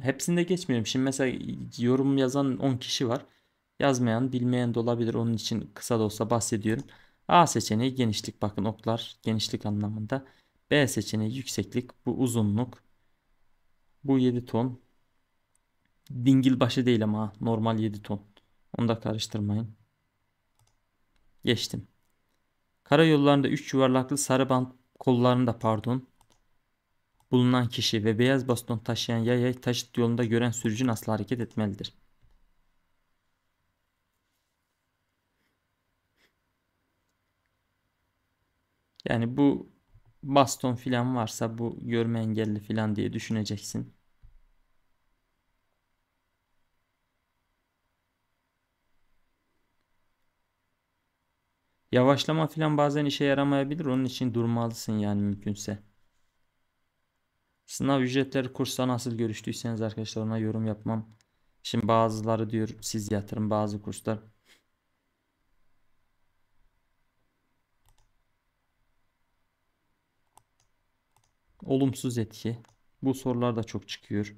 Hepsinde geçmiyorum. Şimdi mesela yorum yazan 10 kişi var. Yazmayan, bilmeyen de olabilir. Onun için kısa da olsa bahsediyorum. A seçeneği genişlik. Bakın oklar genişlik anlamında. B seçeneği yükseklik. Bu uzunluk. Bu 7 ton. Dingil başı değil ama normal 7 ton. Onu da karıştırmayın. Geçtim. Karayollarında 3 yuvarlaklı sarı bant kollarında pardon bulunan kişi ve beyaz baston taşıyan yayay taşıt yolunda gören sürücü nasıl hareket etmelidir? Yani bu baston filan varsa bu görme engelli filan diye düşüneceksin. Yavaşlama filan bazen işe yaramayabilir. Onun için durmalısın yani mümkünse. Sınav ücretleri kursa nasıl görüştüyseniz arkadaşlar ona yorum yapmam. Şimdi bazıları diyor siz yatırın bazı kurslar Olumsuz etki. Bu sorular da çok çıkıyor.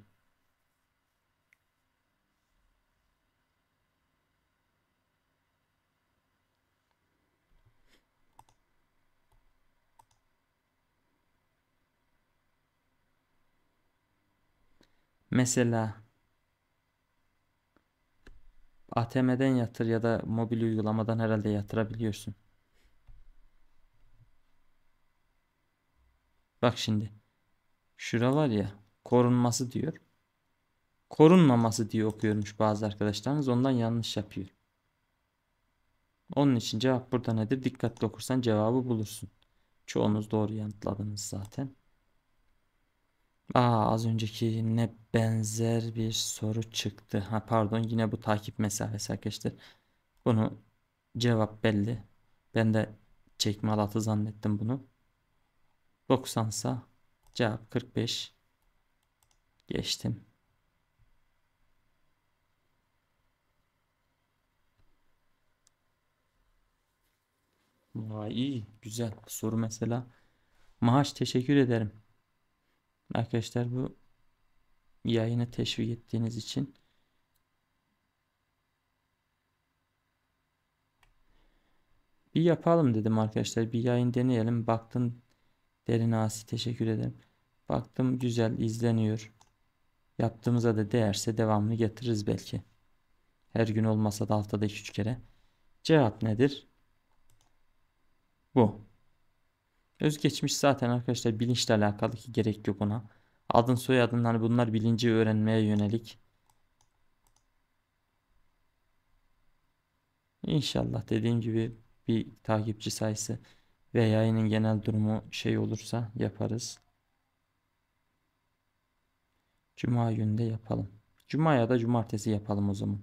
Mesela ATM'den yatır ya da mobil uygulamadan herhalde yatırabiliyorsun. Bak şimdi. şuralar ya korunması diyor. Korunmaması diye okuyormuş bazı arkadaşlarınız. Ondan yanlış yapıyor. Onun için cevap burada nedir? Dikkatli okursan cevabı bulursun. Çoğunuz doğru yanıtladınız zaten. Aa, az önceki ne benzer bir soru çıktı. Ha, pardon yine bu takip mesafesi arkadaşlar. Bunu cevap belli. Ben de çekme alatı zannettim bunu. 90 sa cevap 45 geçtim. Vay iyi güzel soru mesela. Maaş teşekkür ederim. Arkadaşlar bu yayını teşvik ettiğiniz için. Bir yapalım dedim arkadaşlar. Bir yayın deneyelim. Baktın Derin Asi teşekkür ederim. Baktım güzel izleniyor. Yaptığımıza da değerse devamlı getiririz belki. Her gün olmasa da haftada 2-3 kere. Cevap nedir? Bu. Özgeçmiş zaten arkadaşlar bilinçle alakalı ki gerek yok ona. Adın soyadın hani bunlar bilinci öğrenmeye yönelik. İnşallah dediğim gibi bir takipçi sayısı ve yayının genel durumu şey olursa yaparız. Cuma günde yapalım. Cuma ya da cumartesi yapalım o zaman.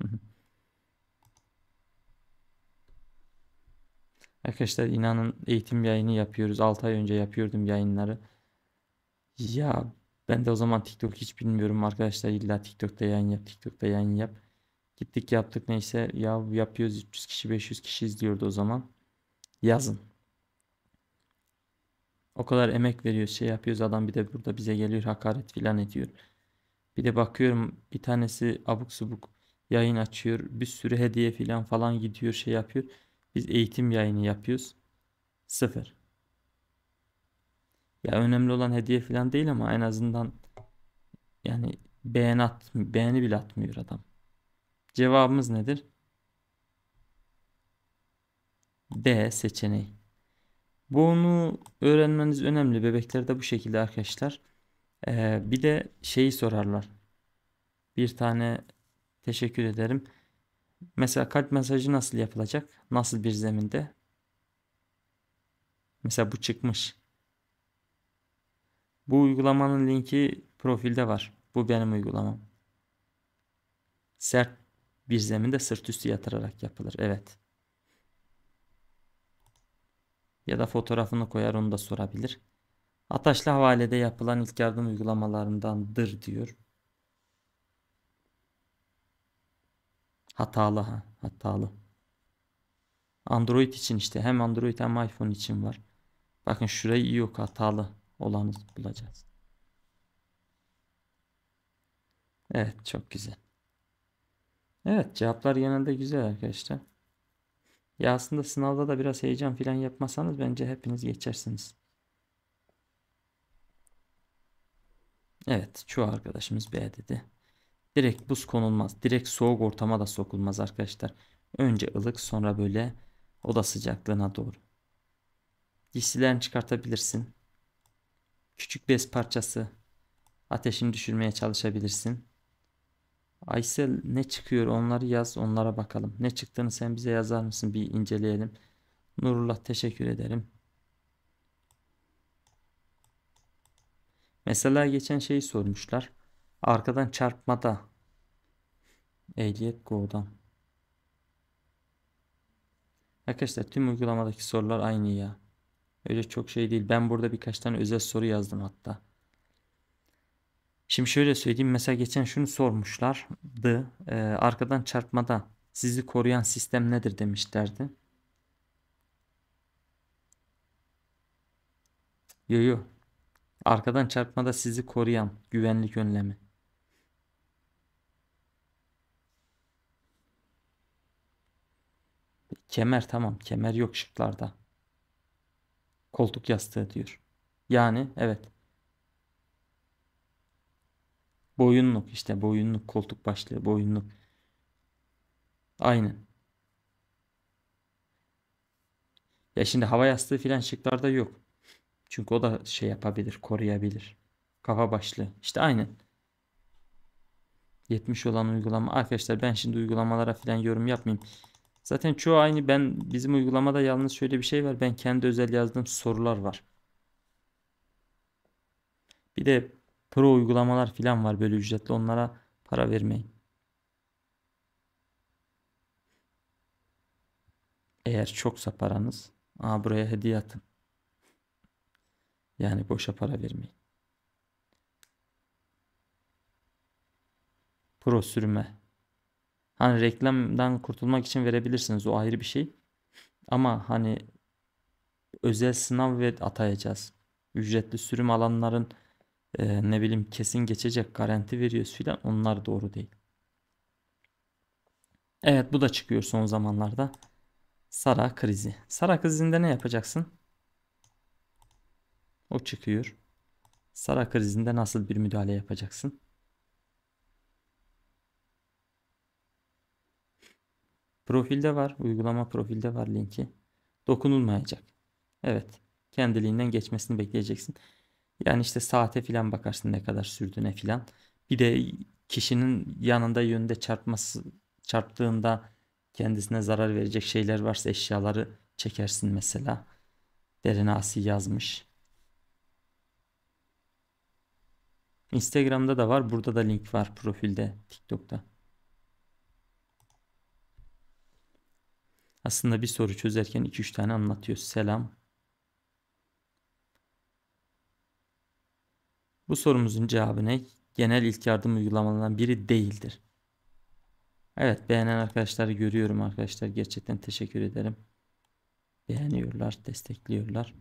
Arkadaşlar inanın eğitim yayını yapıyoruz. 6 ay önce yapıyordum yayınları. Ya ben de o zaman TikTok hiç bilmiyorum arkadaşlar. İlla TikTok'ta yayın yap, TikTok'ta yayın yap. Gittik yaptık neyse ya yapıyoruz 300 kişi 500 kişi izliyordu o zaman. Yazın. O kadar emek veriyor şey yapıyoruz adam bir de burada bize geliyor hakaret filan ediyor. Bir de bakıyorum bir tanesi abuk subuk yayın açıyor. Bir sürü hediye filan falan gidiyor şey yapıyor. Biz eğitim yayını yapıyoruz. Sıfır. Ya önemli olan hediye filan değil ama en azından yani beğen at, beğeni bile atmıyor adam. Cevabımız nedir? D seçeneği. Bunu öğrenmeniz önemli. Bebeklerde bu şekilde arkadaşlar. Ee, bir de şeyi sorarlar. Bir tane teşekkür ederim. Mesela kalp mesajı nasıl yapılacak? Nasıl bir zeminde? Mesela bu çıkmış. Bu uygulamanın linki profilde var. Bu benim uygulamam. Sert bir zeminde sırt üstü yatırarak yapılır. Evet. Ya da fotoğrafını koyar onu da sorabilir. Ataşlı havalede yapılan ilk yardım uygulamalarındandır diyor. Hatalı ha. Hatalı. Android için işte. Hem Android hem iPhone için var. Bakın şurayı iyi yok. Hatalı olanı bulacağız. Evet çok güzel. Evet cevaplar genelde güzel arkadaşlar. Ya aslında sınavda da biraz heyecan filan yapmasanız bence hepiniz geçersiniz. Evet çoğu arkadaşımız B dedi. Direkt buz konulmaz. Direkt soğuk ortama da sokulmaz arkadaşlar. Önce ılık sonra böyle oda sıcaklığına doğru. Giysilerini çıkartabilirsin. Küçük bez parçası ateşini düşürmeye çalışabilirsin. Aysel ne çıkıyor onları yaz onlara bakalım. Ne çıktığını sen bize yazar mısın bir inceleyelim. Nurullah teşekkür ederim. Mesela geçen şeyi sormuşlar. Arkadan çarpmada. Ehliyet Go'dan. Arkadaşlar tüm uygulamadaki sorular aynı ya. Öyle çok şey değil. Ben burada birkaç tane özel soru yazdım hatta. Şimdi şöyle söyleyeyim. Mesela geçen şunu sormuşlardı. E, arkadan çarpmada sizi koruyan sistem nedir demişlerdi. Yo yo. Arkadan çarpmada sizi koruyan güvenlik önlemi. Kemer tamam. Kemer yok şıklarda. Koltuk yastığı diyor. Yani evet. Boyunluk işte boyunluk koltuk başlığı boyunluk. Aynen. Ya şimdi hava yastığı filan şıklarda yok. Çünkü o da şey yapabilir, koruyabilir. Kafa başlığı. işte aynen. 70 olan uygulama. Arkadaşlar ben şimdi uygulamalara filan yorum yapmayayım. Zaten çoğu aynı. Ben bizim uygulamada yalnız şöyle bir şey var. Ben kendi özel yazdığım sorular var. Bir de pro uygulamalar filan var böyle ücretli onlara para vermeyin. Eğer çoksa paranız aa buraya hediye atın. Yani boşa para vermeyin. Pro sürme. Hani reklamdan kurtulmak için verebilirsiniz o ayrı bir şey. Ama hani özel sınav ve atayacağız. Ücretli sürüm alanların e, ne bileyim kesin geçecek garanti veriyoruz filan onlar doğru değil. Evet bu da çıkıyor son zamanlarda. Sara krizi. Sara krizinde ne yapacaksın? O çıkıyor. Sara krizinde nasıl bir müdahale yapacaksın? Profilde var. Uygulama profilde var linki. Dokunulmayacak. Evet. Kendiliğinden geçmesini bekleyeceksin. Yani işte saate filan bakarsın ne kadar sürdüğüne filan. Bir de kişinin yanında yönde çarpması çarptığında kendisine zarar verecek şeyler varsa eşyaları çekersin mesela. Derenasi yazmış. Instagram'da da var. Burada da link var profilde. TikTok'ta. Aslında bir soru çözerken 2-3 tane anlatıyor. Selam. Bu sorumuzun cevabı ne? Genel ilk yardım uygulamalarından biri değildir. Evet beğenen arkadaşları görüyorum arkadaşlar. Gerçekten teşekkür ederim. Beğeniyorlar, destekliyorlar.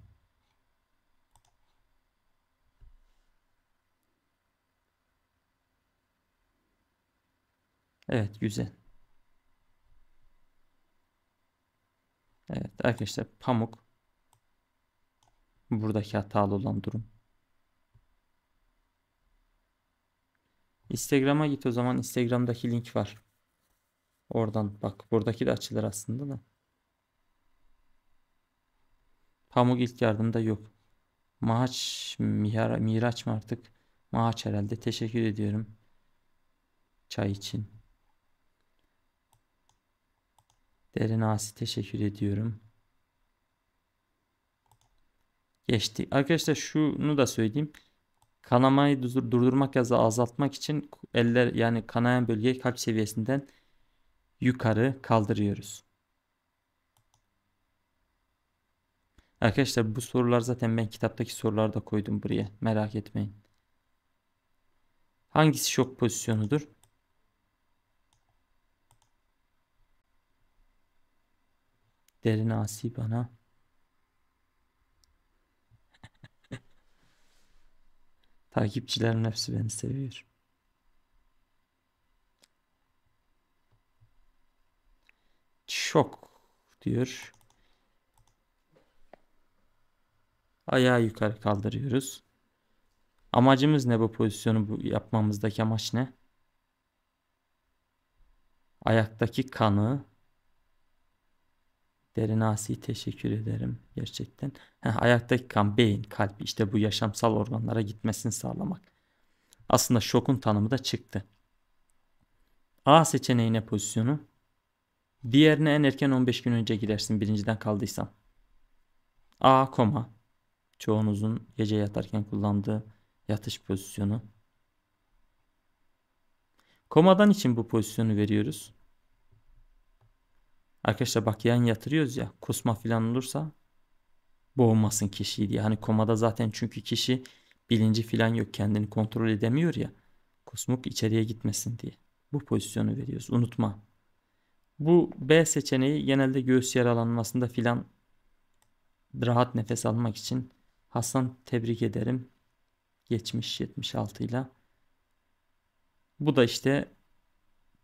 Evet güzel. Evet arkadaşlar pamuk buradaki hatalı olan durum. Instagram'a git o zaman. Instagram'daki link var. Oradan bak. Buradaki de açılır aslında da. Pamuk ilk yardımda yok. Mahaç Mihara, Miraç mı artık? Mahaç herhalde. Teşekkür ediyorum. Çay için. Derin Asi teşekkür ediyorum. Geçti. Arkadaşlar şunu da söyleyeyim. Kanamayı durdurmak ya da azaltmak için eller yani kanayan bölgeyi kalp seviyesinden yukarı kaldırıyoruz. Arkadaşlar bu sorular zaten ben kitaptaki sorularda koydum buraya. Merak etmeyin. Hangisi şok pozisyonudur? Derin asi bana. Takipçilerin hepsi beni seviyor. Çok diyor. Ayağı yukarı kaldırıyoruz. Amacımız ne bu pozisyonu bu yapmamızdaki amaç ne? Ayaktaki kanı Derin Asi teşekkür ederim gerçekten. Heh, ayaktaki kan beyin, kalp işte bu yaşamsal organlara gitmesini sağlamak. Aslında şokun tanımı da çıktı. A seçeneğine pozisyonu. Diğerine en erken 15 gün önce gidersin birinciden kaldıysan. A koma. Çoğunuzun gece yatarken kullandığı yatış pozisyonu. Komadan için bu pozisyonu veriyoruz. Arkadaşlar bak yan yatırıyoruz ya kusma falan olursa boğulmasın kişiyi diye. Hani komada zaten çünkü kişi bilinci falan yok kendini kontrol edemiyor ya. Kusmuk içeriye gitmesin diye. Bu pozisyonu veriyoruz unutma. Bu B seçeneği genelde göğüs yaralanmasında filan rahat nefes almak için Hasan tebrik ederim. Geçmiş 76 ile. Bu da işte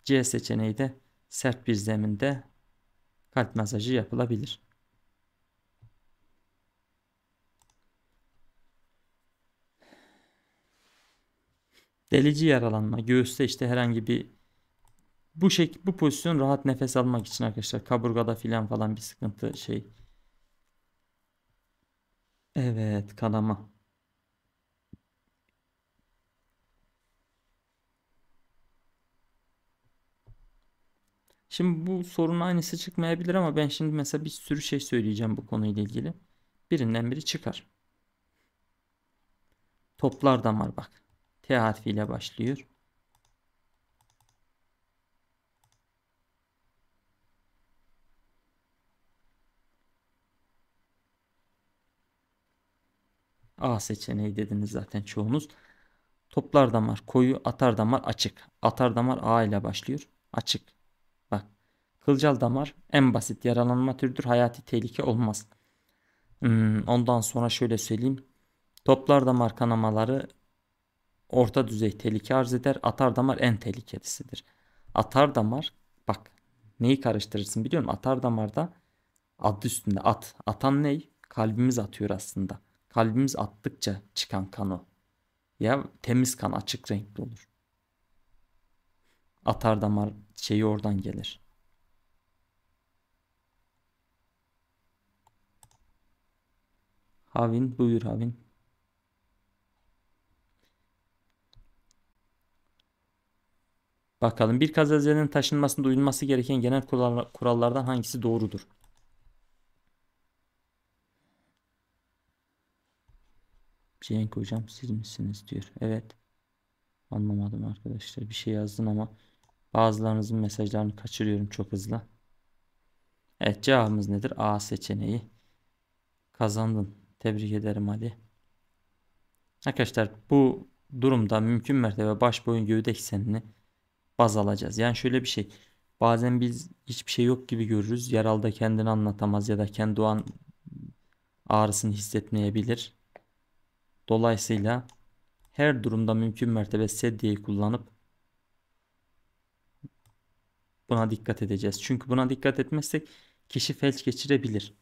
C seçeneği de sert bir zeminde kalp masajı yapılabilir. Delici yaralanma göğüste işte herhangi bir bu şek bu pozisyon rahat nefes almak için arkadaşlar kaburgada filan falan bir sıkıntı şey. Evet kanama. Şimdi bu sorun aynısı çıkmayabilir ama ben şimdi mesela bir sürü şey söyleyeceğim bu konuyla ilgili. Birinden biri çıkar. Toplardan var bak. T harfiyle başlıyor. A seçeneği dediniz zaten çoğunuz. Toplar damar, koyu atar damar açık. Atar damar A ile başlıyor. Açık. Kılcal damar en basit yaralanma türüdür. Hayati tehlike olmaz. Hmm, ondan sonra şöyle söyleyeyim. Toplar damar kanamaları orta düzey tehlike arz eder. Atar damar en tehlikelisidir. Atar damar bak neyi karıştırırsın biliyor musun? Atar damarda adı üstünde at. Atan ney? Kalbimiz atıyor aslında. Kalbimiz attıkça çıkan kan o. Ya temiz kan açık renkli olur. Atar damar şeyi oradan gelir. Havin buyur Havin. Bakalım bir kazazenin taşınmasında uyulması gereken genel kurallardan hangisi doğrudur? Cenk hocam siz misiniz diyor. Evet. Anlamadım arkadaşlar. Bir şey yazdın ama bazılarınızın mesajlarını kaçırıyorum çok hızlı. Evet cevabımız nedir? A seçeneği. Kazandın. Tebrik ederim Ali. Arkadaşlar bu durumda mümkün mertebe baş boyun gövde eksenini baz alacağız. Yani şöyle bir şey. Bazen biz hiçbir şey yok gibi görürüz. Yaralı da kendini anlatamaz ya da kendi doğan ağrısını hissetmeyebilir. Dolayısıyla her durumda mümkün mertebe sedyeyi kullanıp buna dikkat edeceğiz. Çünkü buna dikkat etmezsek kişi felç geçirebilir.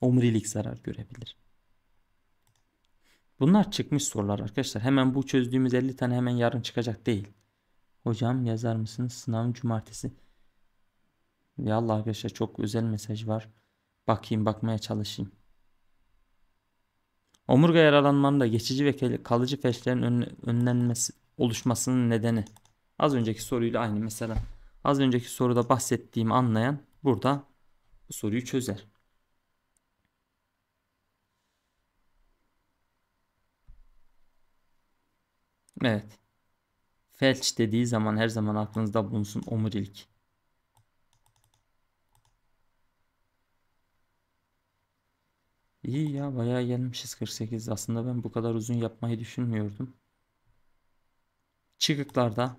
Omurilik zarar görebilir. Bunlar çıkmış sorular arkadaşlar. Hemen bu çözdüğümüz 50 tane hemen yarın çıkacak değil. Hocam yazar mısınız sınavın cumartesi? Ya Allah arkadaşlar çok özel mesaj var. Bakayım bakmaya çalışayım. Omurga yaralanmanın geçici ve kalıcı felçlerin önlenmesi oluşmasının nedeni. Az önceki soruyla aynı mesela. Az önceki soruda bahsettiğim anlayan burada bu soruyu çözer. Evet. Felç dediği zaman her zaman aklınızda bulunsun omurilik. İyi ya bayağı gelmişiz 48. Aslında ben bu kadar uzun yapmayı düşünmüyordum. Çıkıklarda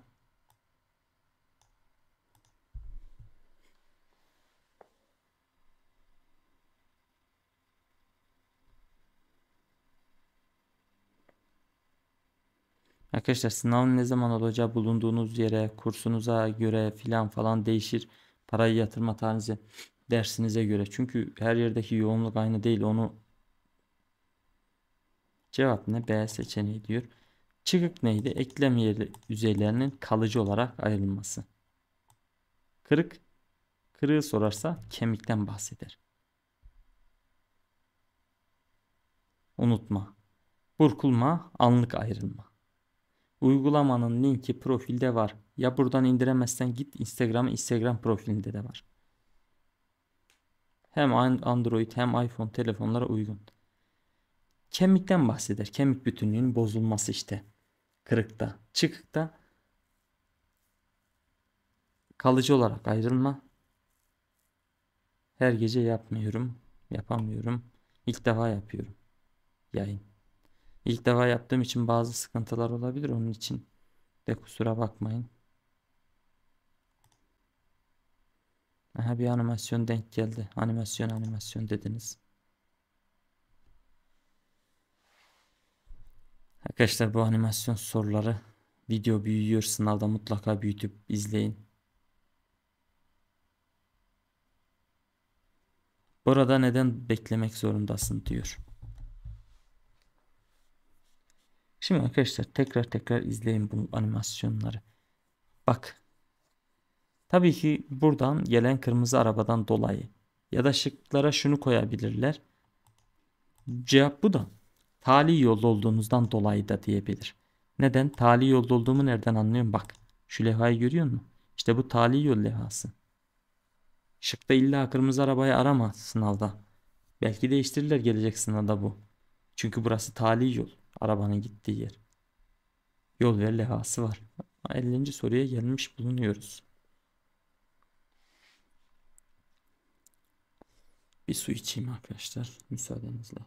Arkadaşlar sınavın ne zaman olacağı bulunduğunuz yere, kursunuza göre filan falan değişir. Parayı yatırma tarihinize, dersinize göre. Çünkü her yerdeki yoğunluk aynı değil. Onu cevap ne? B seçeneği diyor. Çıkık neydi? Eklem yeri yüzeylerinin kalıcı olarak ayrılması. Kırık, kırığı sorarsa kemikten bahseder. Unutma, burkulma, anlık ayrılma. Uygulamanın linki profilde var. Ya buradan indiremezsen git Instagram Instagram profilinde de var. Hem Android hem iPhone telefonlara uygun. Kemikten bahseder. Kemik bütünlüğünün bozulması işte. Kırıkta, çıkıkta kalıcı olarak ayrılma. Her gece yapmıyorum, yapamıyorum. İlk defa yapıyorum. Yayın. İlk defa yaptığım için bazı sıkıntılar olabilir. Onun için de kusura bakmayın. Aha bir animasyon denk geldi. Animasyon animasyon dediniz. Arkadaşlar bu animasyon soruları video büyüyor sınavda mutlaka büyütüp izleyin. Burada neden beklemek zorundasın diyor. Şimdi arkadaşlar tekrar tekrar izleyin bu animasyonları. Bak. Tabii ki buradan gelen kırmızı arabadan dolayı ya da şıklara şunu koyabilirler. Cevap bu da. Tali yolda olduğunuzdan dolayı da diyebilir. Neden? Tali yolda olduğumu nereden anlıyorum? Bak şu levhayı görüyor musun? İşte bu tali yol levhası. Şıkta illa kırmızı arabayı arama sınavda. Belki değiştirirler gelecek sınavda bu. Çünkü burası tali yol. Arabanın gittiği yer. Yol ve levhası var. 50. soruya gelmiş bulunuyoruz. Bir su içeyim arkadaşlar müsaadenizle.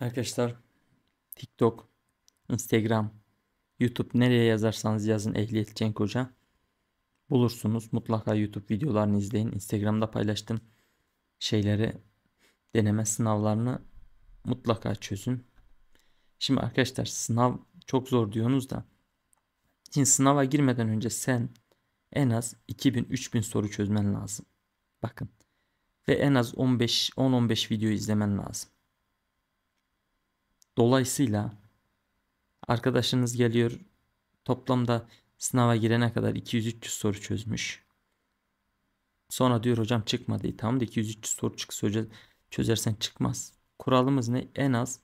Arkadaşlar TikTok, Instagram, YouTube nereye yazarsanız yazın Ehliyet Cenk Hoca. Bulursunuz. Mutlaka YouTube videolarını izleyin. Instagram'da paylaştım şeyleri deneme sınavlarını mutlaka çözün. Şimdi arkadaşlar sınav çok zor diyorsunuz da şimdi sınava girmeden önce sen en az 2000-3000 soru çözmen lazım. Bakın ve en az 15 10-15 video izlemen lazım. Dolayısıyla arkadaşınız geliyor toplamda sınava girene kadar 200-300 soru çözmüş. Sonra diyor hocam çıkmadı. Tamam da 200-300 soru çıksa çözersen çıkmaz. Kuralımız ne? En az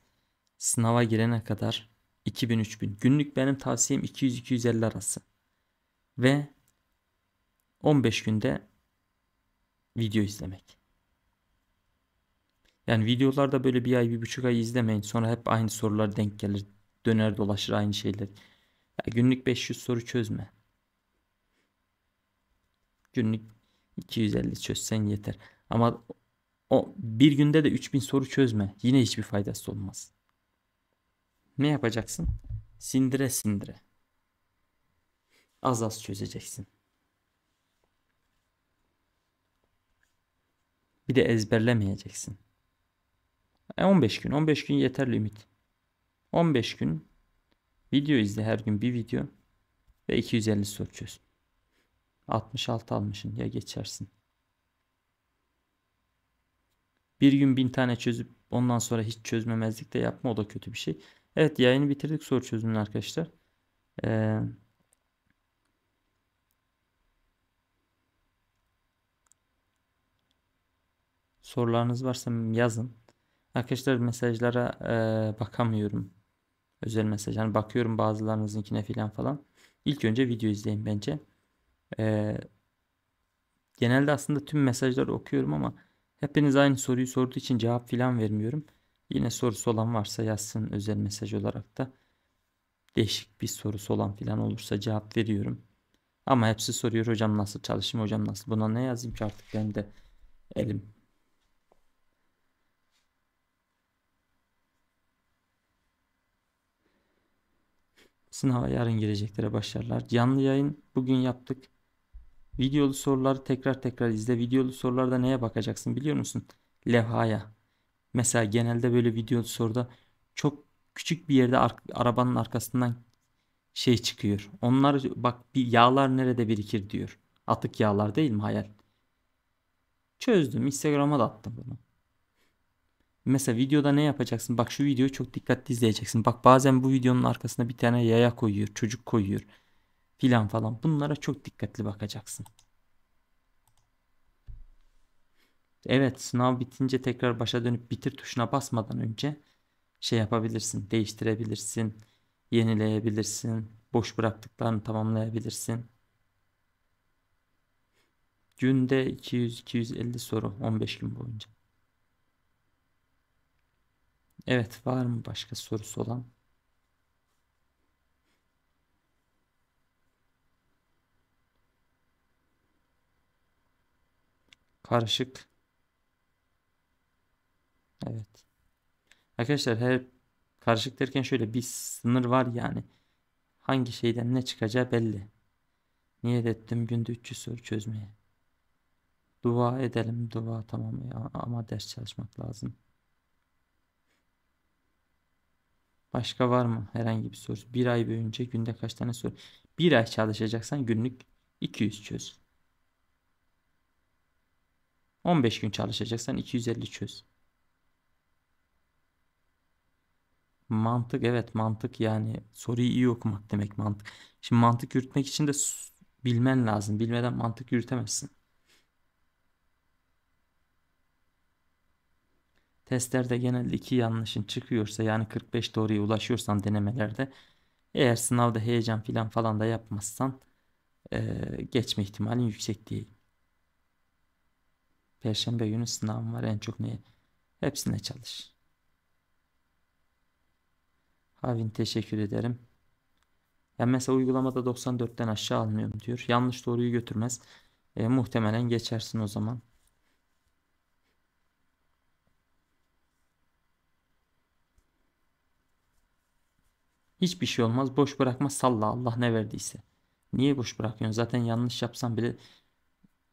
sınava girene kadar 2000-3000. Günlük benim tavsiyem 200-250 arası. Ve 15 günde video izlemek. Yani videolarda böyle bir ay bir buçuk ay izlemeyin. Sonra hep aynı sorular denk gelir. Döner dolaşır aynı şeyler. Ya günlük 500 soru çözme. Günlük 250 çözsen yeter. Ama o bir günde de 3000 soru çözme. Yine hiçbir faydası olmaz. Ne yapacaksın? Sindire sindire. Az az çözeceksin. Bir de ezberlemeyeceksin. E 15 gün. 15 gün yeterli Ümit. 15 gün video izle her gün bir video ve 250 soru çöz. 66 almışsın ya geçersin. Bir gün bin tane çözüp ondan sonra hiç çözmemezlik de yapma o da kötü bir şey. Evet yayını bitirdik soru çözümünü arkadaşlar. Ee, sorularınız varsa yazın. Arkadaşlar mesajlara e, bakamıyorum. Özel mesaj. Yani bakıyorum bazılarınızınkine falan falan. İlk önce video izleyin bence. Ee, genelde aslında tüm mesajları okuyorum ama hepiniz aynı soruyu sorduğu için cevap filan vermiyorum. Yine sorusu olan varsa yazsın özel mesaj olarak da. Değişik bir sorusu olan filan olursa cevap veriyorum. Ama hepsi soruyor hocam nasıl çalışayım hocam nasıl buna ne yazayım ki artık ben de elim Sınava yarın gireceklere başlarlar. Canlı yayın bugün yaptık. Videolu soruları tekrar tekrar izle. Videolu sorularda neye bakacaksın biliyor musun? Levhaya. Mesela genelde böyle videolu soruda çok küçük bir yerde ar arabanın arkasından şey çıkıyor. Onlar bak bir yağlar nerede birikir diyor. Atık yağlar değil mi hayal? Çözdüm. Instagram'a da attım bunu. Mesela videoda ne yapacaksın? Bak şu videoyu çok dikkatli izleyeceksin. Bak bazen bu videonun arkasına bir tane yaya koyuyor. Çocuk koyuyor filan falan bunlara çok dikkatli bakacaksın. Evet sınav bitince tekrar başa dönüp bitir tuşuna basmadan önce şey yapabilirsin, değiştirebilirsin, yenileyebilirsin, boş bıraktıklarını tamamlayabilirsin. Günde 200-250 soru 15 gün boyunca. Evet var mı başka sorusu olan? Karışık. Evet. Arkadaşlar her karışık derken şöyle bir sınır var yani. Hangi şeyden ne çıkacağı belli. Niyet ettim günde 300 soru çözmeye. Dua edelim dua tamam ya ama ders çalışmak lazım. Başka var mı herhangi bir soru? Bir ay boyunca günde kaç tane soru? Bir ay çalışacaksan günlük 200 çöz. 15 gün çalışacaksan 250 çöz. Mantık evet mantık yani soruyu iyi okumak demek mantık. Şimdi mantık yürütmek için de bilmen lazım. Bilmeden mantık yürütemezsin. Testlerde genelde iki yanlışın çıkıyorsa yani 45 doğruya ulaşıyorsan denemelerde eğer sınavda heyecan filan falan da yapmazsan ee, geçme ihtimalin yüksek diyeyim. Perşembe günü sınavım var en çok neye? Hepsine çalış. Havin teşekkür ederim. Ya mesela uygulamada 94'ten aşağı almıyorum diyor. Yanlış doğruyu götürmez. E, muhtemelen geçersin o zaman. Hiçbir şey olmaz. Boş bırakma salla Allah ne verdiyse. Niye boş bırakıyorsun? Zaten yanlış yapsan bile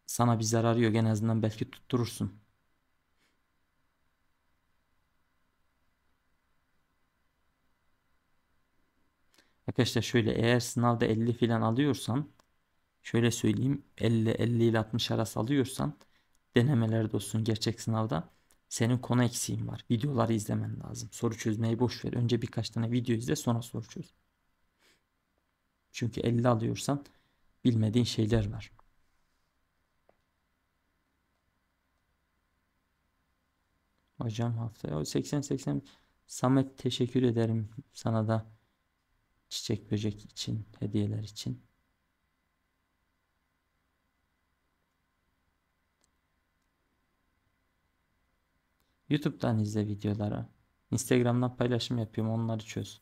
sana bir zararı yok en azından belki tutturursun. Arkadaşlar şöyle eğer sınavda 50 filan alıyorsan şöyle söyleyeyim 50 50 ile 60 arası alıyorsan denemelerde olsun gerçek sınavda senin konu eksiğin var. Videoları izlemen lazım. Soru çözmeyi boş ver. Önce birkaç tane video izle sonra soru çöz. Çünkü 50 alıyorsan bilmediğin şeyler var. Hocam haftaya 80-80 Samet teşekkür ederim sana da çiçek böcek için hediyeler için. YouTube'dan izle videoları. Instagram'dan paylaşım yapıyorum onları çöz.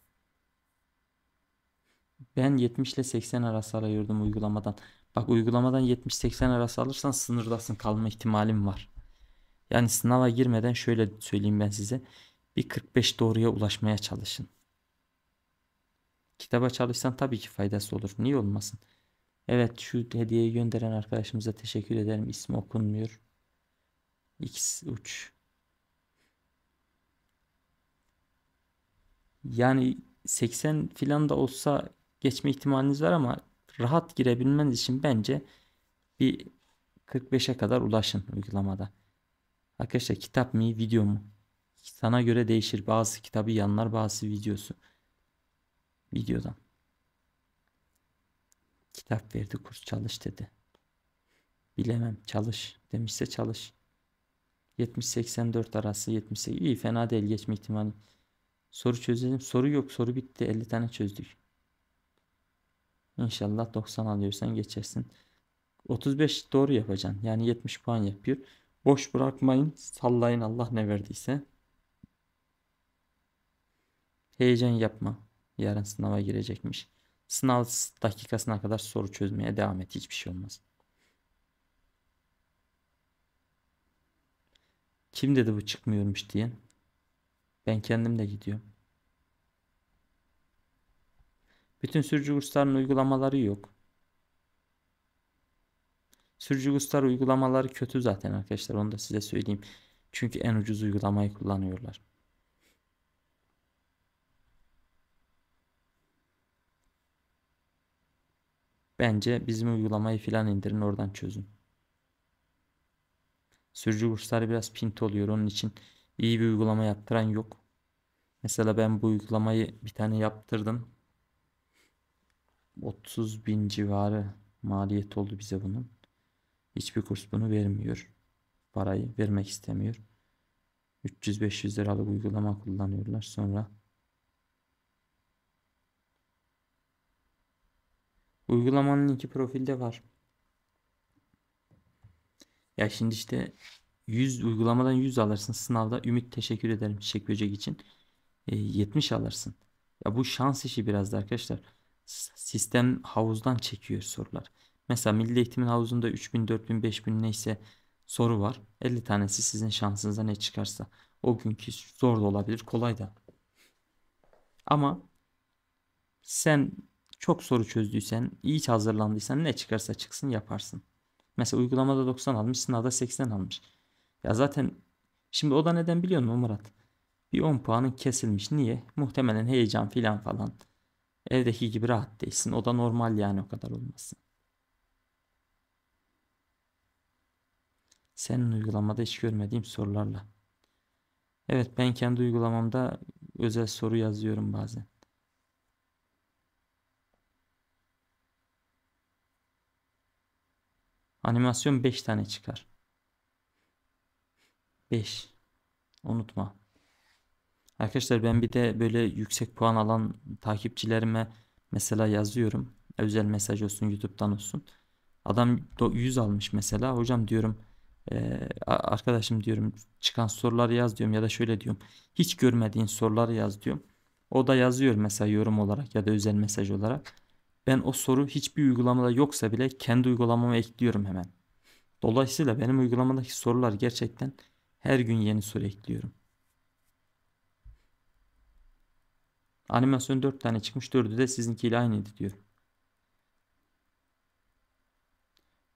Ben 70 ile 80 arası arıyordum uygulamadan. Bak uygulamadan 70-80 arası alırsan sınırdasın kalma ihtimalim var. Yani sınava girmeden şöyle söyleyeyim ben size. Bir 45 doğruya ulaşmaya çalışın. Kitaba çalışsan tabii ki faydası olur. Niye olmasın? Evet şu hediyeyi gönderen arkadaşımıza teşekkür ederim. İsmi okunmuyor. X uç. Yani 80 filan da olsa geçme ihtimaliniz var ama rahat girebilmeniz için bence bir 45'e kadar ulaşın uygulamada. Arkadaşlar kitap mı video mu? Sana göre değişir. Bazı kitabı yanlar bazı videosu. Videodan. Kitap verdi kurs çalış dedi. Bilemem çalış demişse çalış. 70-84 arası 78 iyi fena değil geçme ihtimali. Soru çözelim. Soru yok soru bitti 50 tane çözdük. İnşallah 90 alıyorsan geçersin. 35 doğru yapacaksın. Yani 70 puan yapıyor. Boş bırakmayın. Sallayın Allah ne verdiyse. Heyecan yapma. Yarın sınava girecekmiş. Sınav dakikasına kadar soru çözmeye devam et. Hiçbir şey olmaz. Kim dedi bu çıkmıyormuş diye. Ben kendim de gidiyorum. Bütün sürücü kurslarının uygulamaları yok. Sürücü Gustar uygulamaları kötü zaten arkadaşlar. Onu da size söyleyeyim. Çünkü en ucuz uygulamayı kullanıyorlar. Bence bizim uygulamayı filan indirin oradan çözün. Sürücü kursları biraz pint oluyor. Onun için iyi bir uygulama yaptıran yok. Mesela ben bu uygulamayı bir tane yaptırdım. 30 bin civarı maliyet oldu bize bunun. Hiçbir kurs bunu vermiyor. Parayı vermek istemiyor. 300-500 liralık uygulama kullanıyorlar. Sonra uygulamanın iki profilde var. Ya şimdi işte 100 uygulamadan 100 alırsın. Sınavda ümit teşekkür ederim Çiçek Böcek için. E, 70 alırsın. Ya bu şans işi biraz da arkadaşlar. Sistem havuzdan çekiyor sorular. Mesela milli eğitimin havuzunda 3000, 4000, 5000 neyse soru var. 50 tanesi sizin şansınıza ne çıkarsa. O günkü zor da olabilir, kolay da. Ama sen çok soru çözdüysen, iyi hazırlandıysan ne çıkarsa çıksın yaparsın. Mesela uygulamada 90 almış, sınavda 80 almış. Ya zaten şimdi o da neden biliyor musun Murat? Bir 10 puanın kesilmiş. Niye? Muhtemelen heyecan filan falan. Evdeki gibi rahat değilsin. O da normal yani o kadar olmasın. senin uygulamada hiç görmediğim sorularla. Evet ben kendi uygulamamda özel soru yazıyorum bazen. Animasyon 5 tane çıkar. 5. Unutma. Arkadaşlar ben bir de böyle yüksek puan alan takipçilerime mesela yazıyorum. Özel mesaj olsun YouTube'dan olsun. Adam 100 almış mesela. Hocam diyorum arkadaşım diyorum çıkan soruları yaz diyorum ya da şöyle diyorum. Hiç görmediğin soruları yaz diyorum. O da yazıyor mesela yorum olarak ya da özel mesaj olarak. Ben o soru hiçbir uygulamada yoksa bile kendi uygulamama ekliyorum hemen. Dolayısıyla benim uygulamadaki sorular gerçekten her gün yeni soru ekliyorum. Animasyon 4 tane çıkmış 4'ü de sizinkiyle aynıydı diyor.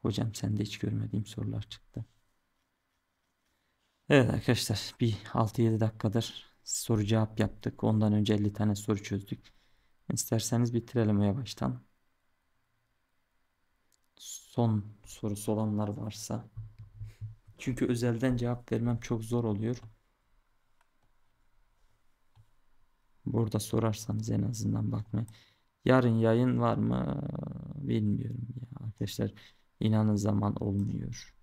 Hocam sende hiç görmediğim sorular çıktı. Evet arkadaşlar bir 6-7 dakikadır soru cevap yaptık. Ondan önce 50 tane soru çözdük. İsterseniz bitirelim yavaştan. Son sorusu olanlar varsa. Çünkü özelden cevap vermem çok zor oluyor. Burada sorarsanız en azından bakma. Yarın yayın var mı bilmiyorum ya arkadaşlar. İnanın zaman olmuyor.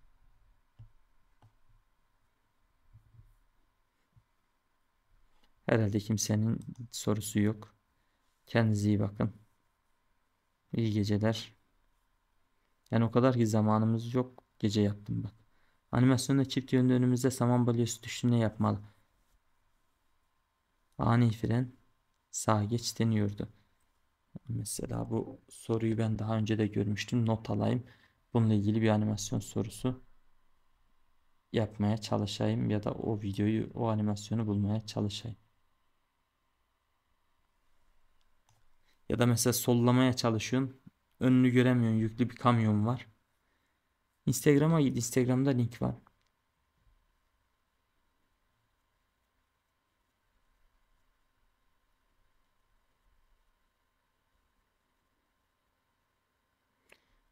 Herhalde kimsenin sorusu yok. Kendinize iyi bakın. İyi geceler. Yani o kadar ki zamanımız yok. Gece yaptım bak. Animasyonda çift yönlü önümüzde saman balyosu düştüğünde yapmalı. Ani fren sağ geç deniyordu. Mesela bu soruyu ben daha önce de görmüştüm. Not alayım. Bununla ilgili bir animasyon sorusu yapmaya çalışayım ya da o videoyu, o animasyonu bulmaya çalışayım. Ya da mesela sollamaya çalışıyorsun. Önünü göremiyorsun. Yüklü bir kamyon var. Instagram'a git. Instagram'da link var.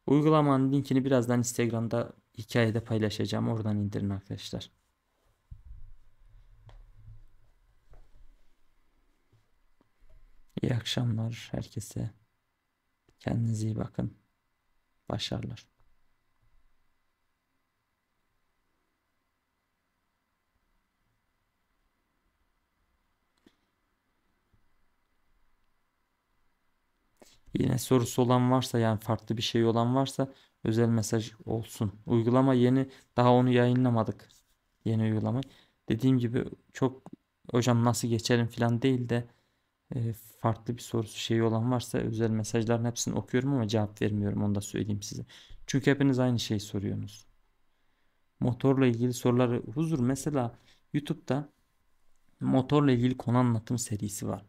Uygulamanın linkini birazdan Instagram'da hikayede paylaşacağım. Oradan indirin arkadaşlar. İyi akşamlar herkese. Kendinize iyi bakın. Başarılar. Yine sorusu olan varsa yani farklı bir şey olan varsa özel mesaj olsun. Uygulama yeni daha onu yayınlamadık. Yeni uygulama. Dediğim gibi çok hocam nasıl geçerim falan değil de ee, farklı bir sorusu şeyi olan varsa özel mesajların hepsini okuyorum ama cevap vermiyorum onu da söyleyeyim size. Çünkü hepiniz aynı şeyi soruyorsunuz. Motorla ilgili soruları huzur mesela YouTube'da motorla ilgili konu anlatım serisi var.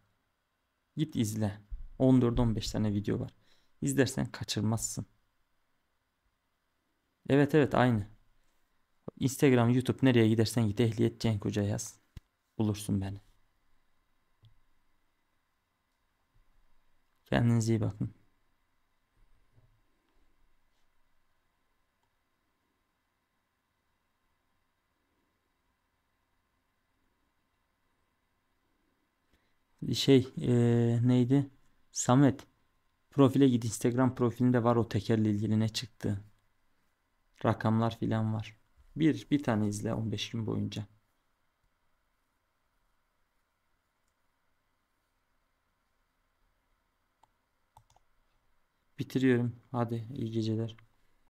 Git izle. 14-15 tane video var. İzlersen kaçırmazsın. Evet evet aynı. Instagram, YouTube nereye gidersen git ehliyet Cenk Hoca yaz. Bulursun beni. Kendinize iyi bakın. şey e, neydi? Samet profile git Instagram profilinde var o tekerle ilgili ne çıktı. Rakamlar filan var. Bir bir tane izle 15 gün boyunca. bitiriyorum. Hadi iyi geceler.